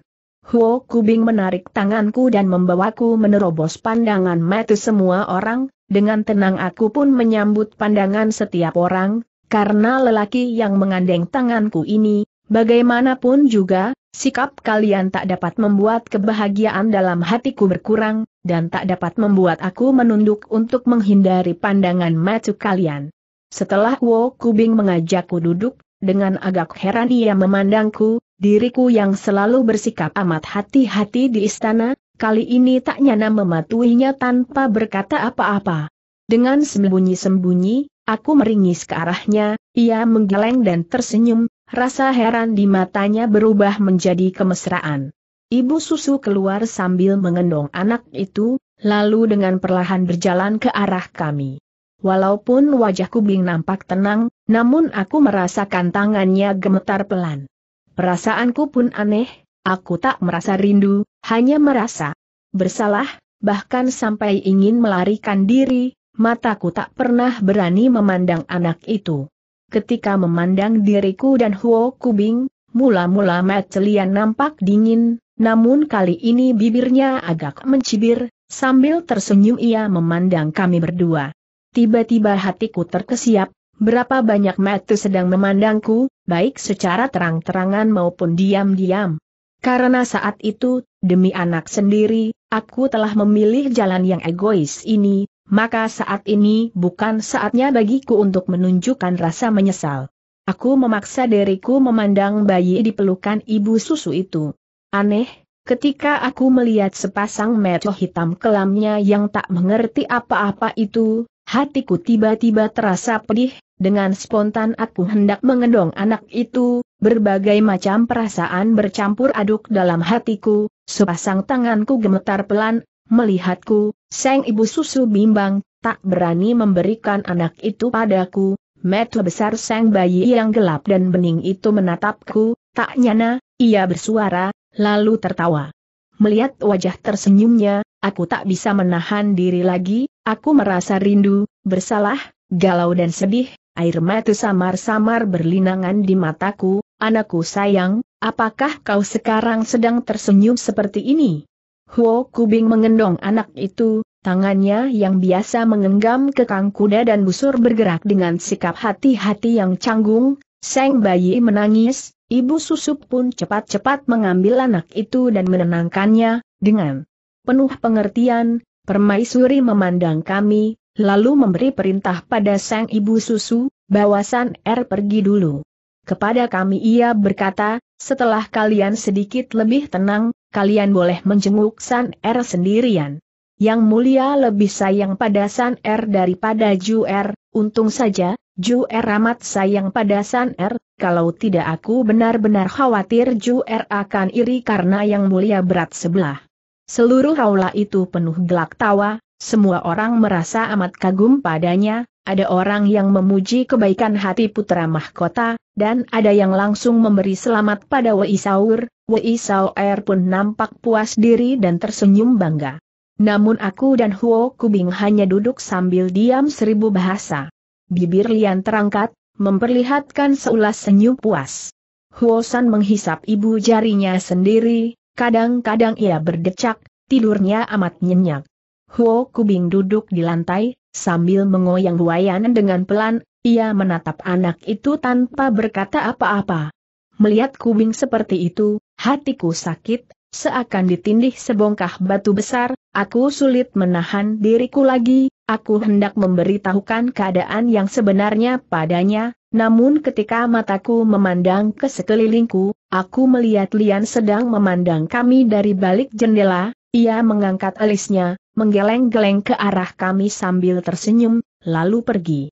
Huo Kubing menarik tanganku dan membawaku menerobos pandangan mata semua orang, dengan tenang aku pun menyambut pandangan setiap orang, karena lelaki yang mengandeng tanganku ini, bagaimanapun juga, sikap kalian tak dapat membuat kebahagiaan dalam hatiku berkurang, dan tak dapat membuat aku menunduk untuk menghindari pandangan mata kalian. Setelah Wo Kubing mengajakku duduk, dengan agak heran ia memandangku, diriku yang selalu bersikap amat hati-hati di istana, kali ini tak nyana mematuhinya tanpa berkata apa-apa. Dengan sembunyi-sembunyi, aku meringis ke arahnya, ia menggeleng dan tersenyum, rasa heran di matanya berubah menjadi kemesraan. Ibu susu keluar sambil mengendong anak itu, lalu dengan perlahan berjalan ke arah kami. Walaupun wajah Kubing nampak tenang, namun aku merasakan tangannya gemetar pelan. Perasaanku pun aneh, aku tak merasa rindu, hanya merasa bersalah, bahkan sampai ingin melarikan diri, mataku tak pernah berani memandang anak itu. Ketika memandang diriku dan Huo Kubing, mula-mula Mat nampak dingin, namun kali ini bibirnya agak mencibir, sambil tersenyum ia memandang kami berdua. Tiba-tiba hatiku terkesiap, berapa banyak mata sedang memandangku, baik secara terang-terangan maupun diam-diam. Karena saat itu, demi anak sendiri, aku telah memilih jalan yang egois ini, maka saat ini bukan saatnya bagiku untuk menunjukkan rasa menyesal. Aku memaksa diriku memandang bayi di pelukan ibu susu itu. Aneh, ketika aku melihat sepasang mata hitam kelamnya yang tak mengerti apa-apa itu, hatiku tiba-tiba terasa pedih, dengan spontan aku hendak mengendong anak itu, berbagai macam perasaan bercampur aduk dalam hatiku, sepasang tanganku gemetar pelan, melihatku, sang ibu susu bimbang, tak berani memberikan anak itu padaku, Mata besar sang bayi yang gelap dan bening itu menatapku, tak nyana, ia bersuara, lalu tertawa. Melihat wajah tersenyumnya, aku tak bisa menahan diri lagi, aku merasa rindu, bersalah, galau dan sedih, air mata samar-samar berlinangan di mataku, anakku sayang, apakah kau sekarang sedang tersenyum seperti ini? Huo Kubing mengendong anak itu, tangannya yang biasa mengenggam kekang kuda dan busur bergerak dengan sikap hati-hati yang canggung, Seng bayi menangis, Ibu Susup pun cepat-cepat mengambil anak itu dan menenangkannya, dengan penuh pengertian, permaisuri memandang kami, lalu memberi perintah pada sang ibu susu, bawasan R er pergi dulu. Kepada kami ia berkata, setelah kalian sedikit lebih tenang, kalian boleh menjenguk San R er sendirian. Yang mulia lebih sayang pada San R er daripada Ju R, untung saja, Ju Er amat sayang pada San Er, kalau tidak aku benar-benar khawatir Ju Er akan iri karena yang mulia berat sebelah. Seluruh aula itu penuh gelak tawa, semua orang merasa amat kagum padanya, ada orang yang memuji kebaikan hati putra mahkota, dan ada yang langsung memberi selamat pada Wei Saur, Wei Saur pun nampak puas diri dan tersenyum bangga. Namun aku dan Huo Kubing hanya duduk sambil diam seribu bahasa bibir Lian terangkat, memperlihatkan seulas senyum puas. Huosan menghisap ibu jarinya sendiri, kadang-kadang ia berdecak, tidurnya amat nyenyak. Huo Kubing duduk di lantai, sambil mengoyang buayanan dengan pelan, ia menatap anak itu tanpa berkata apa-apa. Melihat Kubing seperti itu, hatiku sakit, seakan ditindih sebongkah batu besar, aku sulit menahan diriku lagi, Aku hendak memberitahukan keadaan yang sebenarnya padanya, namun ketika mataku memandang ke sekelilingku, aku melihat Lian sedang memandang kami dari balik jendela, ia mengangkat alisnya, menggeleng-geleng ke arah kami sambil tersenyum, lalu pergi.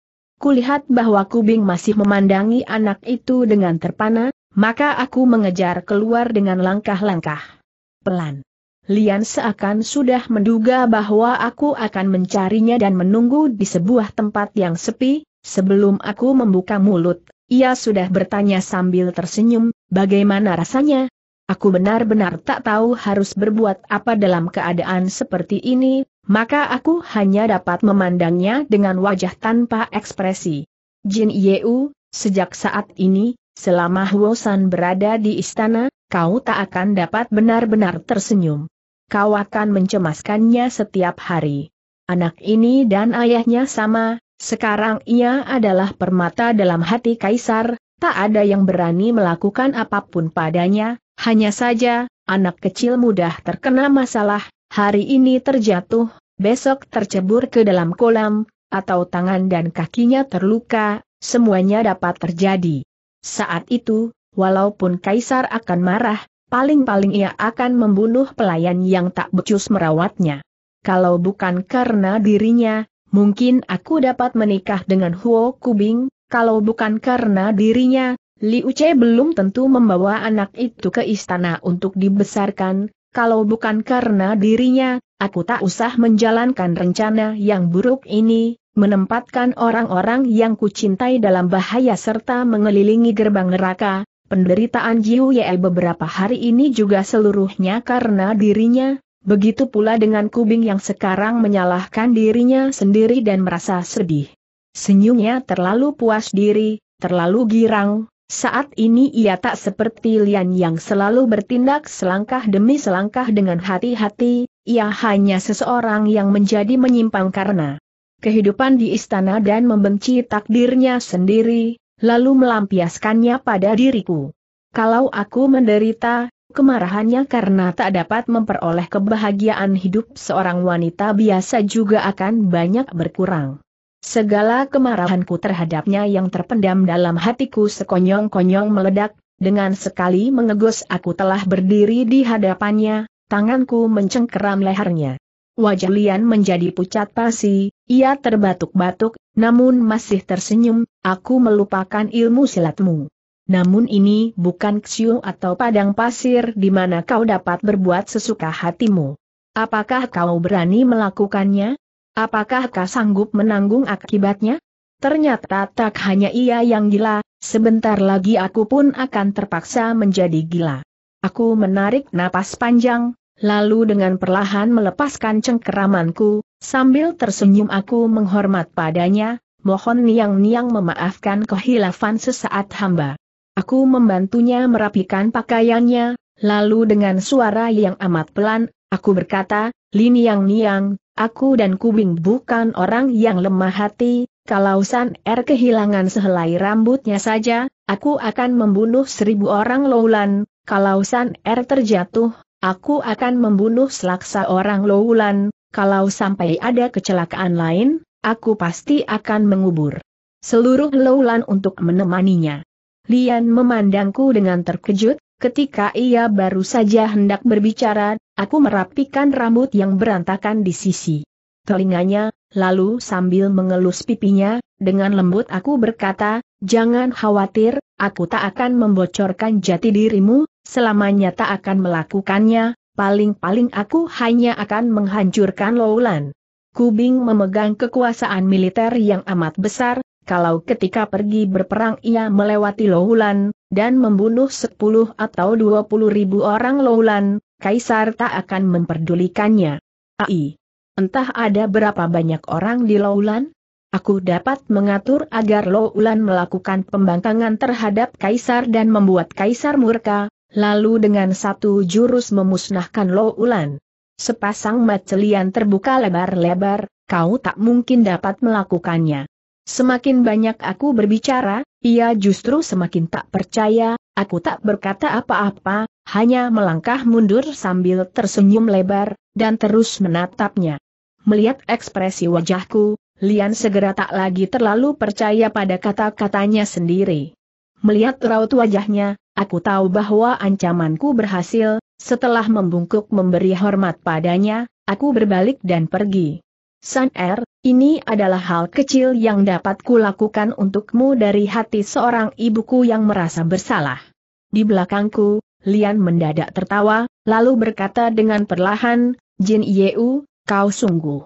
Kulihat bahwa Kubing masih memandangi anak itu dengan terpana, maka aku mengejar keluar dengan langkah-langkah pelan. Lian seakan sudah menduga bahwa aku akan mencarinya dan menunggu di sebuah tempat yang sepi, sebelum aku membuka mulut. Ia sudah bertanya sambil tersenyum, bagaimana rasanya? Aku benar-benar tak tahu harus berbuat apa dalam keadaan seperti ini, maka aku hanya dapat memandangnya dengan wajah tanpa ekspresi. Jin Yeu, sejak saat ini, selama Huosan berada di istana, kau tak akan dapat benar-benar tersenyum kau akan mencemaskannya setiap hari. Anak ini dan ayahnya sama, sekarang ia adalah permata dalam hati kaisar, tak ada yang berani melakukan apapun padanya, hanya saja, anak kecil mudah terkena masalah, hari ini terjatuh, besok tercebur ke dalam kolam, atau tangan dan kakinya terluka, semuanya dapat terjadi. Saat itu, walaupun kaisar akan marah, paling-paling ia akan membunuh pelayan yang tak becus merawatnya. Kalau bukan karena dirinya, mungkin aku dapat menikah dengan Huo Kubing, kalau bukan karena dirinya, Liu Che belum tentu membawa anak itu ke istana untuk dibesarkan, kalau bukan karena dirinya, aku tak usah menjalankan rencana yang buruk ini, menempatkan orang-orang yang kucintai dalam bahaya serta mengelilingi gerbang neraka, Penderitaan Jiu Ye beberapa hari ini juga seluruhnya karena dirinya, begitu pula dengan Kubing yang sekarang menyalahkan dirinya sendiri dan merasa sedih. Senyumnya terlalu puas diri, terlalu girang, saat ini ia tak seperti Lian yang selalu bertindak selangkah demi selangkah dengan hati-hati, ia hanya seseorang yang menjadi menyimpang karena kehidupan di istana dan membenci takdirnya sendiri, lalu melampiaskannya pada diriku. Kalau aku menderita, kemarahannya karena tak dapat memperoleh kebahagiaan hidup seorang wanita biasa juga akan banyak berkurang. Segala kemarahanku terhadapnya yang terpendam dalam hatiku sekonyong-konyong meledak, dengan sekali mengegos aku telah berdiri di hadapannya, tanganku mencengkeram lehernya. Wajah Lian menjadi pucat pasi, ia terbatuk-batuk, namun masih tersenyum, aku melupakan ilmu silatmu. Namun ini bukan ksiu atau padang pasir di mana kau dapat berbuat sesuka hatimu. Apakah kau berani melakukannya? Apakah kau sanggup menanggung akibatnya? Ternyata tak hanya ia yang gila, sebentar lagi aku pun akan terpaksa menjadi gila. Aku menarik napas panjang, lalu dengan perlahan melepaskan cengkeramanku, sambil tersenyum aku menghormat padanya, mohon niang-niang memaafkan kehilafan sesaat hamba. Aku membantunya merapikan pakaiannya, lalu dengan suara yang amat pelan, aku berkata, Lin Yang-niang, aku dan Kubing bukan orang yang lemah hati, kalau San Er kehilangan sehelai rambutnya saja, aku akan membunuh seribu orang loulan, kalau San Er terjatuh, Aku akan membunuh selaksa orang Lowulan, kalau sampai ada kecelakaan lain, aku pasti akan mengubur seluruh Lowulan untuk menemaninya. Lian memandangku dengan terkejut, ketika ia baru saja hendak berbicara, aku merapikan rambut yang berantakan di sisi telinganya, lalu sambil mengelus pipinya, dengan lembut aku berkata, jangan khawatir, aku tak akan membocorkan jati dirimu, selamanya tak akan melakukannya, paling-paling aku hanya akan menghancurkan Loulan. Kubing memegang kekuasaan militer yang amat besar, kalau ketika pergi berperang ia melewati Loulan, dan membunuh 10 atau 20 ribu orang Loulan, Kaisar tak akan memperdulikannya. Ai. Entah ada berapa banyak orang di Loulan? Aku dapat mengatur agar Loulan melakukan pembangkangan terhadap Kaisar dan membuat Kaisar murka, lalu dengan satu jurus memusnahkan Lo Ulan. Sepasang macelian terbuka lebar-lebar, kau tak mungkin dapat melakukannya. Semakin banyak aku berbicara, ia justru semakin tak percaya, aku tak berkata apa-apa, hanya melangkah mundur sambil tersenyum lebar, dan terus menatapnya. Melihat ekspresi wajahku, Lian segera tak lagi terlalu percaya pada kata-katanya sendiri. Melihat raut wajahnya, Aku tahu bahwa ancamanku berhasil, setelah membungkuk memberi hormat padanya, aku berbalik dan pergi. San Er, ini adalah hal kecil yang dapat kulakukan untukmu dari hati seorang ibuku yang merasa bersalah. Di belakangku, Lian mendadak tertawa, lalu berkata dengan perlahan, Jin Yeu, kau sungguh.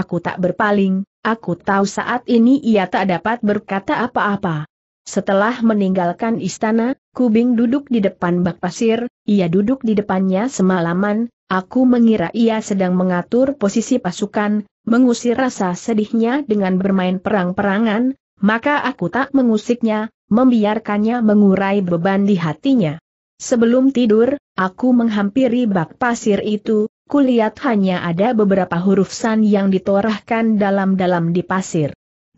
Aku tak berpaling, aku tahu saat ini ia tak dapat berkata apa-apa. Setelah meninggalkan istana, Kubing duduk di depan bak pasir, ia duduk di depannya semalaman, aku mengira ia sedang mengatur posisi pasukan, mengusir rasa sedihnya dengan bermain perang-perangan, maka aku tak mengusiknya, membiarkannya mengurai beban di hatinya. Sebelum tidur, aku menghampiri bak pasir itu, kulihat hanya ada beberapa huruf san yang ditorahkan dalam-dalam di pasir.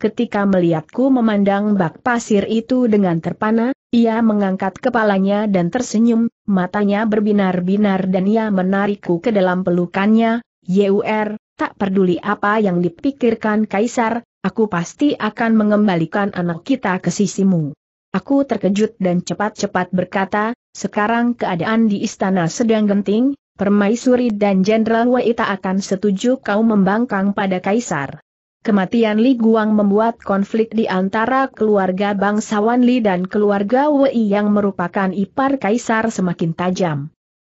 Ketika melihatku memandang bak pasir itu dengan terpana, ia mengangkat kepalanya dan tersenyum, matanya berbinar-binar dan ia menarikku ke dalam pelukannya, Yur, er, tak peduli apa yang dipikirkan Kaisar, aku pasti akan mengembalikan anak kita ke sisimu. Aku terkejut dan cepat-cepat berkata, sekarang keadaan di istana sedang genting, Permaisuri dan Jenderal Wei tak akan setuju kau membangkang pada Kaisar. Kematian Li Guang membuat konflik di antara keluarga bangsawan Li dan keluarga Wei yang merupakan ipar kaisar semakin tajam.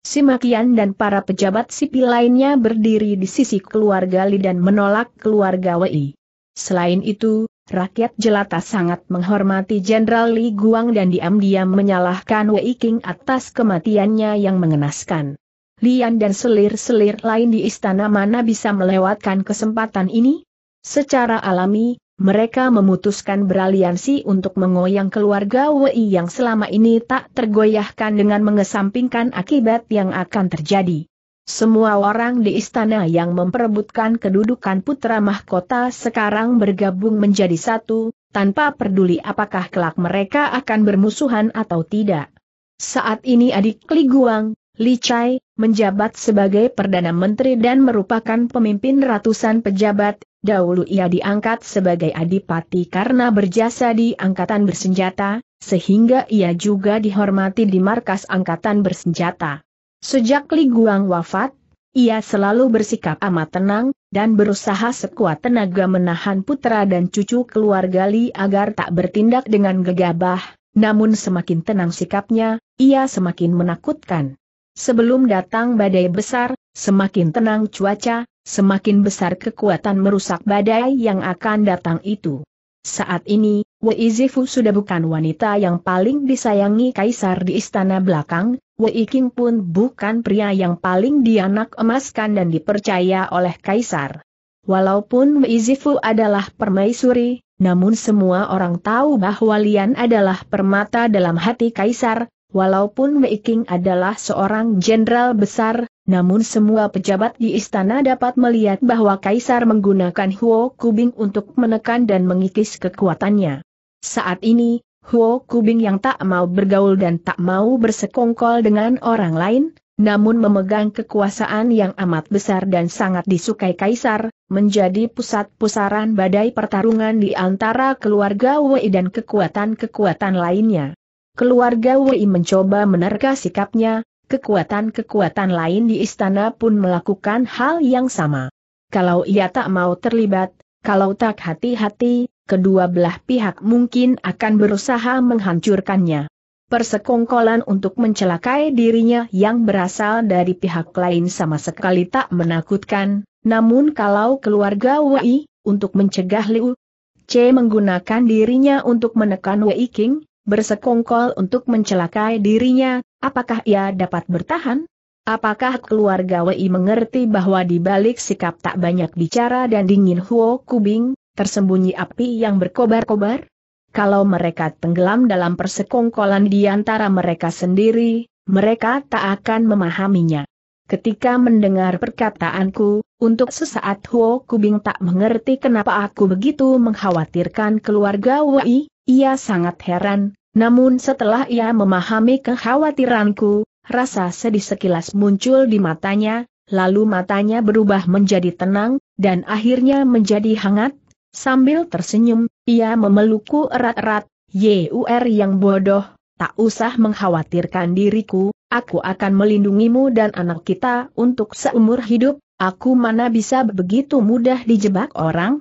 Simakian dan para pejabat sipil lainnya berdiri di sisi keluarga Li dan menolak keluarga Wei. Selain itu, rakyat jelata sangat menghormati Jenderal Li Guang dan diam-diam menyalahkan Wei King atas kematiannya yang mengenaskan. Lian dan selir-selir lain di istana mana bisa melewatkan kesempatan ini? Secara alami, mereka memutuskan beraliansi untuk mengoyang keluarga Wei yang selama ini tak tergoyahkan dengan mengesampingkan akibat yang akan terjadi. Semua orang di istana yang memperebutkan kedudukan putra mahkota sekarang bergabung menjadi satu, tanpa peduli apakah kelak mereka akan bermusuhan atau tidak. Saat ini adik Li Guang, Li Chai, menjabat sebagai Perdana Menteri dan merupakan pemimpin ratusan pejabat, Dahulu ia diangkat sebagai adipati karena berjasa di angkatan bersenjata, sehingga ia juga dihormati di markas angkatan bersenjata. Sejak Li Guang wafat, ia selalu bersikap amat tenang, dan berusaha sekuat tenaga menahan putra dan cucu keluarga Li agar tak bertindak dengan gegabah, namun semakin tenang sikapnya, ia semakin menakutkan. Sebelum datang badai besar, semakin tenang cuaca, semakin besar kekuatan merusak badai yang akan datang itu. Saat ini, Wei Zifu sudah bukan wanita yang paling disayangi kaisar di istana belakang, Wei Qing pun bukan pria yang paling dianak emaskan dan dipercaya oleh kaisar. Walaupun Wei Zifu adalah permaisuri, namun semua orang tahu bahwa Lian adalah permata dalam hati kaisar, Walaupun Wei King adalah seorang jenderal besar, namun semua pejabat di istana dapat melihat bahwa Kaisar menggunakan Huo Kubing untuk menekan dan mengikis kekuatannya. Saat ini, Huo Kubing yang tak mau bergaul dan tak mau bersekongkol dengan orang lain, namun memegang kekuasaan yang amat besar dan sangat disukai Kaisar, menjadi pusat pusaran badai pertarungan di antara keluarga Wei dan kekuatan-kekuatan lainnya. Keluarga Wei mencoba menerka sikapnya, kekuatan-kekuatan lain di istana pun melakukan hal yang sama. Kalau ia tak mau terlibat, kalau tak hati-hati, kedua belah pihak mungkin akan berusaha menghancurkannya. Persekongkolan untuk mencelakai dirinya yang berasal dari pihak lain sama sekali tak menakutkan, namun kalau keluarga Wei, untuk mencegah Liu, C menggunakan dirinya untuk menekan Wei King, bersekongkol untuk mencelakai dirinya, apakah ia dapat bertahan? Apakah keluarga Wei mengerti bahwa di balik sikap tak banyak bicara dan dingin Huo Kubing, tersembunyi api yang berkobar-kobar? Kalau mereka tenggelam dalam persekongkolan di antara mereka sendiri, mereka tak akan memahaminya. Ketika mendengar perkataanku, untuk sesaat Huo Kubing tak mengerti kenapa aku begitu mengkhawatirkan keluarga Wei, ia sangat heran, namun setelah ia memahami kekhawatiranku, rasa sedih sekilas muncul di matanya, lalu matanya berubah menjadi tenang, dan akhirnya menjadi hangat. Sambil tersenyum, ia memelukku erat-erat, Yur yang bodoh, tak usah mengkhawatirkan diriku, aku akan melindungimu dan anak kita untuk seumur hidup, aku mana bisa begitu mudah dijebak orang?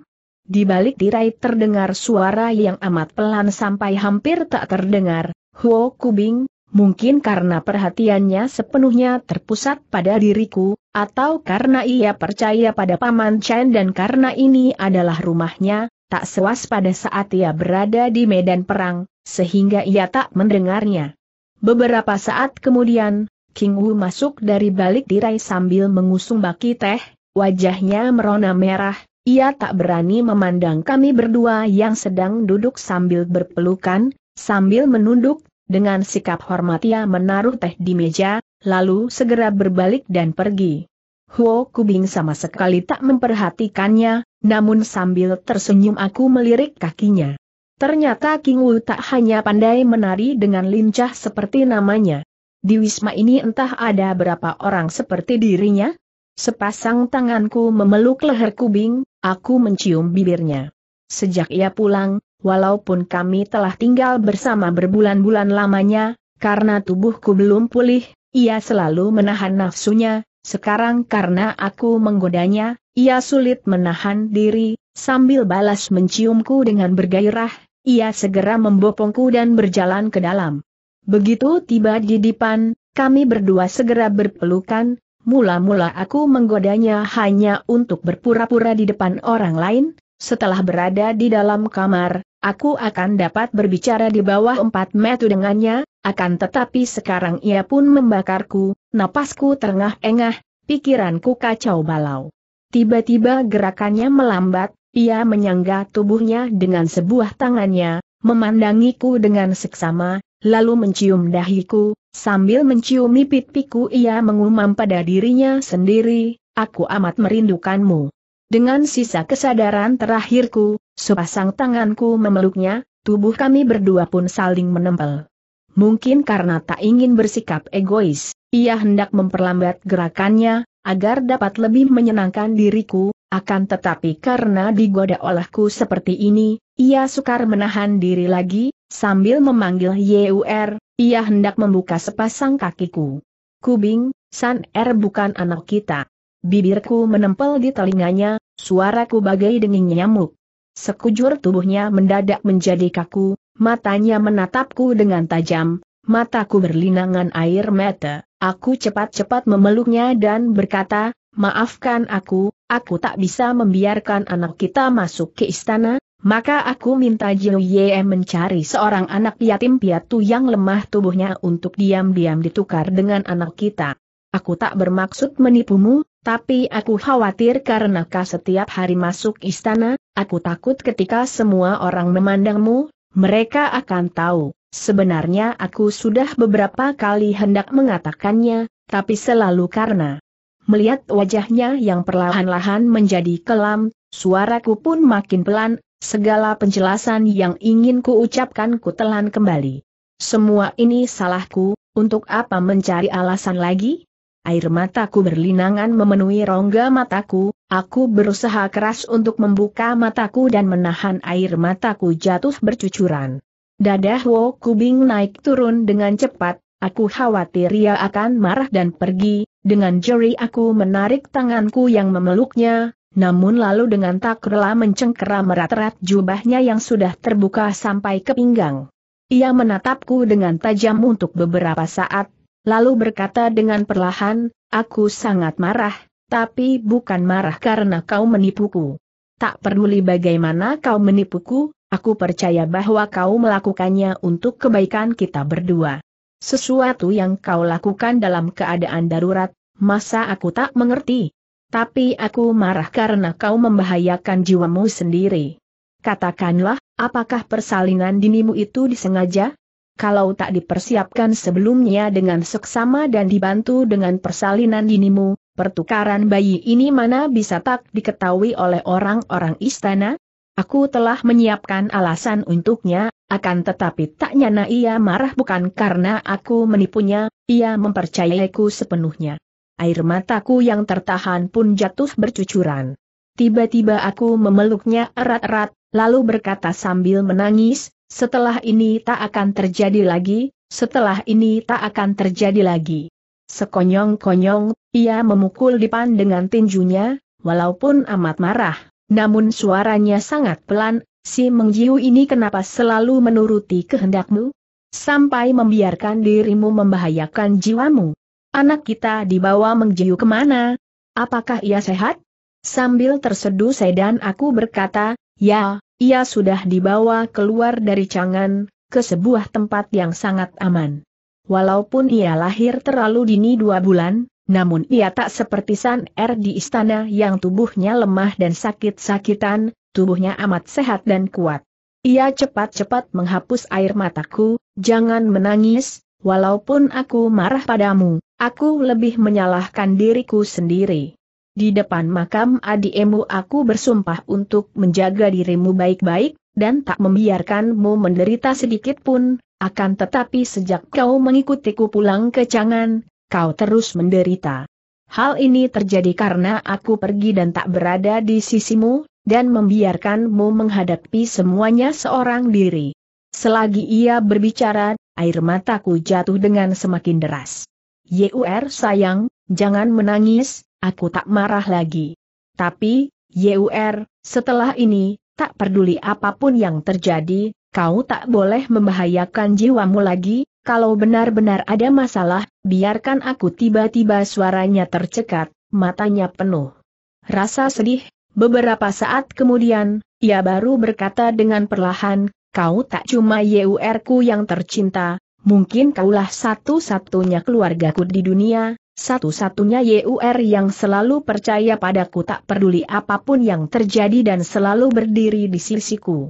Di balik tirai terdengar suara yang amat pelan sampai hampir tak terdengar, Huo Kubing, mungkin karena perhatiannya sepenuhnya terpusat pada diriku, atau karena ia percaya pada Paman Chen dan karena ini adalah rumahnya, tak sewas pada saat ia berada di medan perang, sehingga ia tak mendengarnya. Beberapa saat kemudian, King Wu masuk dari balik tirai sambil mengusung baki teh, wajahnya merona merah, ia tak berani memandang kami berdua yang sedang duduk sambil berpelukan, sambil menunduk, dengan sikap hormat ia menaruh teh di meja, lalu segera berbalik dan pergi. Huo Kubing sama sekali tak memperhatikannya, namun sambil tersenyum aku melirik kakinya. Ternyata King Wu tak hanya pandai menari dengan lincah seperti namanya. Di Wisma ini entah ada berapa orang seperti dirinya. Sepasang tanganku memeluk leher kubing, Aku mencium bibirnya. Sejak ia pulang, walaupun kami telah tinggal bersama berbulan-bulan lamanya, karena tubuhku belum pulih, ia selalu menahan nafsunya, sekarang karena aku menggodanya, ia sulit menahan diri, sambil balas menciumku dengan bergairah, ia segera membopongku dan berjalan ke dalam. Begitu tiba di depan, kami berdua segera berpelukan, Mula-mula aku menggodanya hanya untuk berpura-pura di depan orang lain, setelah berada di dalam kamar, aku akan dapat berbicara di bawah empat meter dengannya, akan tetapi sekarang ia pun membakarku, napasku terengah-engah, pikiranku kacau balau. Tiba-tiba gerakannya melambat, ia menyangga tubuhnya dengan sebuah tangannya, memandangiku dengan seksama, lalu mencium dahiku, Sambil menciumi pipiku ia mengumam pada dirinya sendiri, aku amat merindukanmu. Dengan sisa kesadaran terakhirku, sepasang tanganku memeluknya, tubuh kami berdua pun saling menempel. Mungkin karena tak ingin bersikap egois, ia hendak memperlambat gerakannya, agar dapat lebih menyenangkan diriku, akan tetapi karena digoda olehku seperti ini, ia sukar menahan diri lagi, sambil memanggil Yur, er. ia hendak membuka sepasang kakiku. Kubing, San Er bukan anak kita. Bibirku menempel di telinganya, suaraku bagai denging nyamuk. Sekujur tubuhnya mendadak menjadi kaku, matanya menatapku dengan tajam, mataku berlinangan air mata. Aku cepat-cepat memeluknya dan berkata, maafkan aku, aku tak bisa membiarkan anak kita masuk ke istana, maka aku minta Jiu Ye mencari seorang anak yatim piatu yang lemah tubuhnya untuk diam-diam ditukar dengan anak kita. Aku tak bermaksud menipumu, tapi aku khawatir karena kau setiap hari masuk istana, aku takut ketika semua orang memandangmu, mereka akan tahu. Sebenarnya aku sudah beberapa kali hendak mengatakannya, tapi selalu karena melihat wajahnya yang perlahan-lahan menjadi kelam, suaraku pun makin pelan, Segala penjelasan yang ingin kuucapkan ucapkan ku telan kembali. Semua ini salahku, untuk apa mencari alasan lagi? Air mataku berlinangan memenuhi rongga mataku, aku berusaha keras untuk membuka mataku dan menahan air mataku jatuh bercucuran. Dadah Wo Kubing naik turun dengan cepat, aku khawatir ia akan marah dan pergi, dengan jeri aku menarik tanganku yang memeluknya, namun lalu dengan tak rela mencengkeram erat-erat jubahnya yang sudah terbuka sampai ke pinggang. Ia menatapku dengan tajam untuk beberapa saat, lalu berkata dengan perlahan, aku sangat marah, tapi bukan marah karena kau menipuku. Tak peduli bagaimana kau menipuku, aku percaya bahwa kau melakukannya untuk kebaikan kita berdua. Sesuatu yang kau lakukan dalam keadaan darurat, masa aku tak mengerti? Tapi aku marah karena kau membahayakan jiwamu sendiri. Katakanlah, apakah persalinan dinimu itu disengaja? Kalau tak dipersiapkan sebelumnya dengan seksama dan dibantu dengan persalinan dinimu, pertukaran bayi ini mana bisa tak diketahui oleh orang-orang istana? Aku telah menyiapkan alasan untuknya, akan tetapi tak nyana ia marah bukan karena aku menipunya, ia mempercayaiku sepenuhnya air mataku yang tertahan pun jatuh bercucuran. Tiba-tiba aku memeluknya erat-erat, lalu berkata sambil menangis, setelah ini tak akan terjadi lagi, setelah ini tak akan terjadi lagi. Sekonyong-konyong, ia memukul Dipan dengan tinjunya, walaupun amat marah, namun suaranya sangat pelan, si Mengjiu ini kenapa selalu menuruti kehendakmu? Sampai membiarkan dirimu membahayakan jiwamu. Anak kita dibawa mengjiu kemana? Apakah ia sehat? Sambil terseduh sedan aku berkata, ya, ia sudah dibawa keluar dari cangan, ke sebuah tempat yang sangat aman. Walaupun ia lahir terlalu dini dua bulan, namun ia tak seperti San Er di istana yang tubuhnya lemah dan sakit-sakitan, tubuhnya amat sehat dan kuat. Ia cepat-cepat menghapus air mataku, jangan menangis, Walaupun aku marah padamu, aku lebih menyalahkan diriku sendiri. Di depan makam adikmu aku bersumpah untuk menjaga dirimu baik-baik, dan tak membiarkanmu menderita sedikit pun, akan tetapi sejak kau mengikutiku pulang ke Cangan, kau terus menderita. Hal ini terjadi karena aku pergi dan tak berada di sisimu, dan membiarkanmu menghadapi semuanya seorang diri. Selagi ia berbicara, air mataku jatuh dengan semakin deras. Yur sayang, jangan menangis, aku tak marah lagi. Tapi, Yur, setelah ini, tak peduli apapun yang terjadi, kau tak boleh membahayakan jiwamu lagi, kalau benar-benar ada masalah, biarkan aku tiba-tiba suaranya tercekat, matanya penuh. Rasa sedih, beberapa saat kemudian, ia baru berkata dengan perlahan, kau tak cuma YUR-ku yang tercinta, mungkin kaulah satu-satunya keluarga keluargaku di dunia, satu-satunya YUR yang selalu percaya padaku tak peduli apapun yang terjadi dan selalu berdiri di sisiku.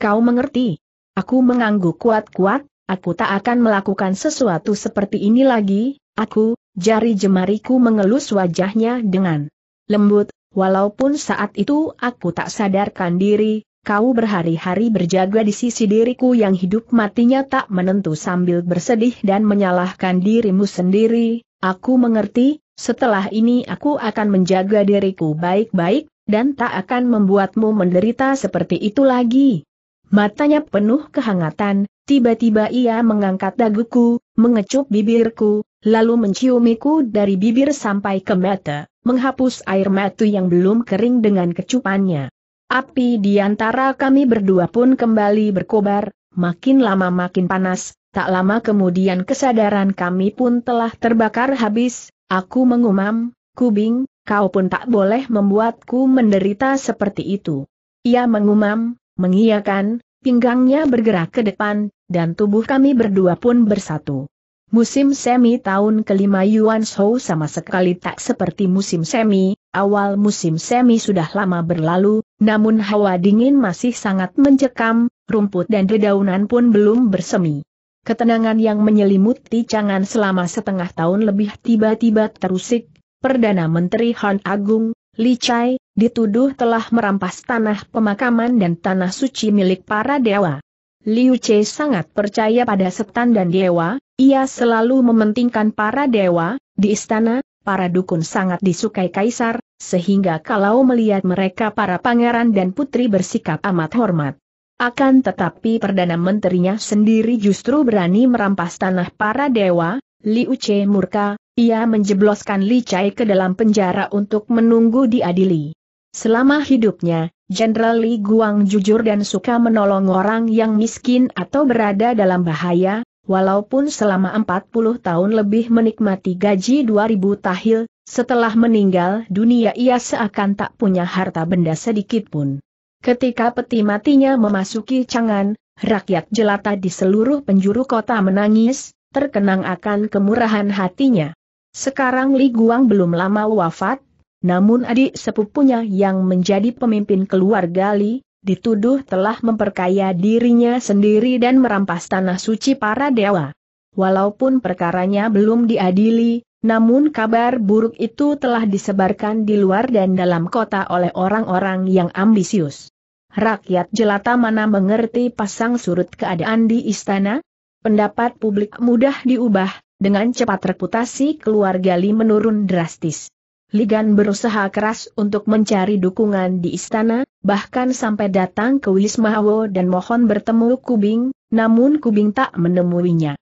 Kau mengerti? Aku mengangguk kuat-kuat, aku tak akan melakukan sesuatu seperti ini lagi, aku, jari jemariku mengelus wajahnya dengan lembut, walaupun saat itu aku tak sadarkan diri, kau berhari-hari berjaga di sisi diriku yang hidup matinya tak menentu sambil bersedih dan menyalahkan dirimu sendiri, aku mengerti, setelah ini aku akan menjaga diriku baik-baik, dan tak akan membuatmu menderita seperti itu lagi. Matanya penuh kehangatan, tiba-tiba ia mengangkat daguku, mengecup bibirku, lalu menciumiku dari bibir sampai ke mata, menghapus air mata yang belum kering dengan kecupannya. Api di antara kami berdua pun kembali berkobar, makin lama makin panas, tak lama kemudian kesadaran kami pun telah terbakar habis, aku mengumam, kubing, kau pun tak boleh membuatku menderita seperti itu. Ia mengumam, mengiyakan, pinggangnya bergerak ke depan, dan tubuh kami berdua pun bersatu. Musim semi tahun kelima Yuan Shou sama sekali tak seperti musim semi, awal musim semi sudah lama berlalu, namun hawa dingin masih sangat mencekam, rumput dan dedaunan pun belum bersemi. Ketenangan yang menyelimuti cangan selama setengah tahun lebih tiba-tiba terusik, Perdana Menteri Han Agung, Li Chai, dituduh telah merampas tanah pemakaman dan tanah suci milik para dewa. Liu Che sangat percaya pada setan dan dewa, ia selalu mementingkan para dewa, di istana, para dukun sangat disukai kaisar, sehingga kalau melihat mereka para pangeran dan putri bersikap amat hormat. Akan tetapi Perdana Menterinya sendiri justru berani merampas tanah para dewa, Li Che murka, ia menjebloskan Li Chai ke dalam penjara untuk menunggu diadili. Selama hidupnya, Jenderal Li Guang jujur dan suka menolong orang yang miskin atau berada dalam bahaya, walaupun selama 40 tahun lebih menikmati gaji 2000 tahil, setelah meninggal dunia ia seakan tak punya harta benda sedikit pun. Ketika peti matinya memasuki cangan, rakyat jelata di seluruh penjuru kota menangis, terkenang akan kemurahan hatinya. Sekarang Li Guang belum lama wafat, namun adik sepupunya yang menjadi pemimpin keluarga Li, dituduh telah memperkaya dirinya sendiri dan merampas tanah suci para dewa. Walaupun perkaranya belum diadili, namun kabar buruk itu telah disebarkan di luar dan dalam kota oleh orang-orang yang ambisius. Rakyat jelata mana mengerti pasang surut keadaan di istana? Pendapat publik mudah diubah, dengan cepat reputasi keluarga Li menurun drastis. Ligan berusaha keras untuk mencari dukungan di istana, bahkan sampai datang ke Wismahawo dan mohon bertemu Kubing, namun Kubing tak menemuinya.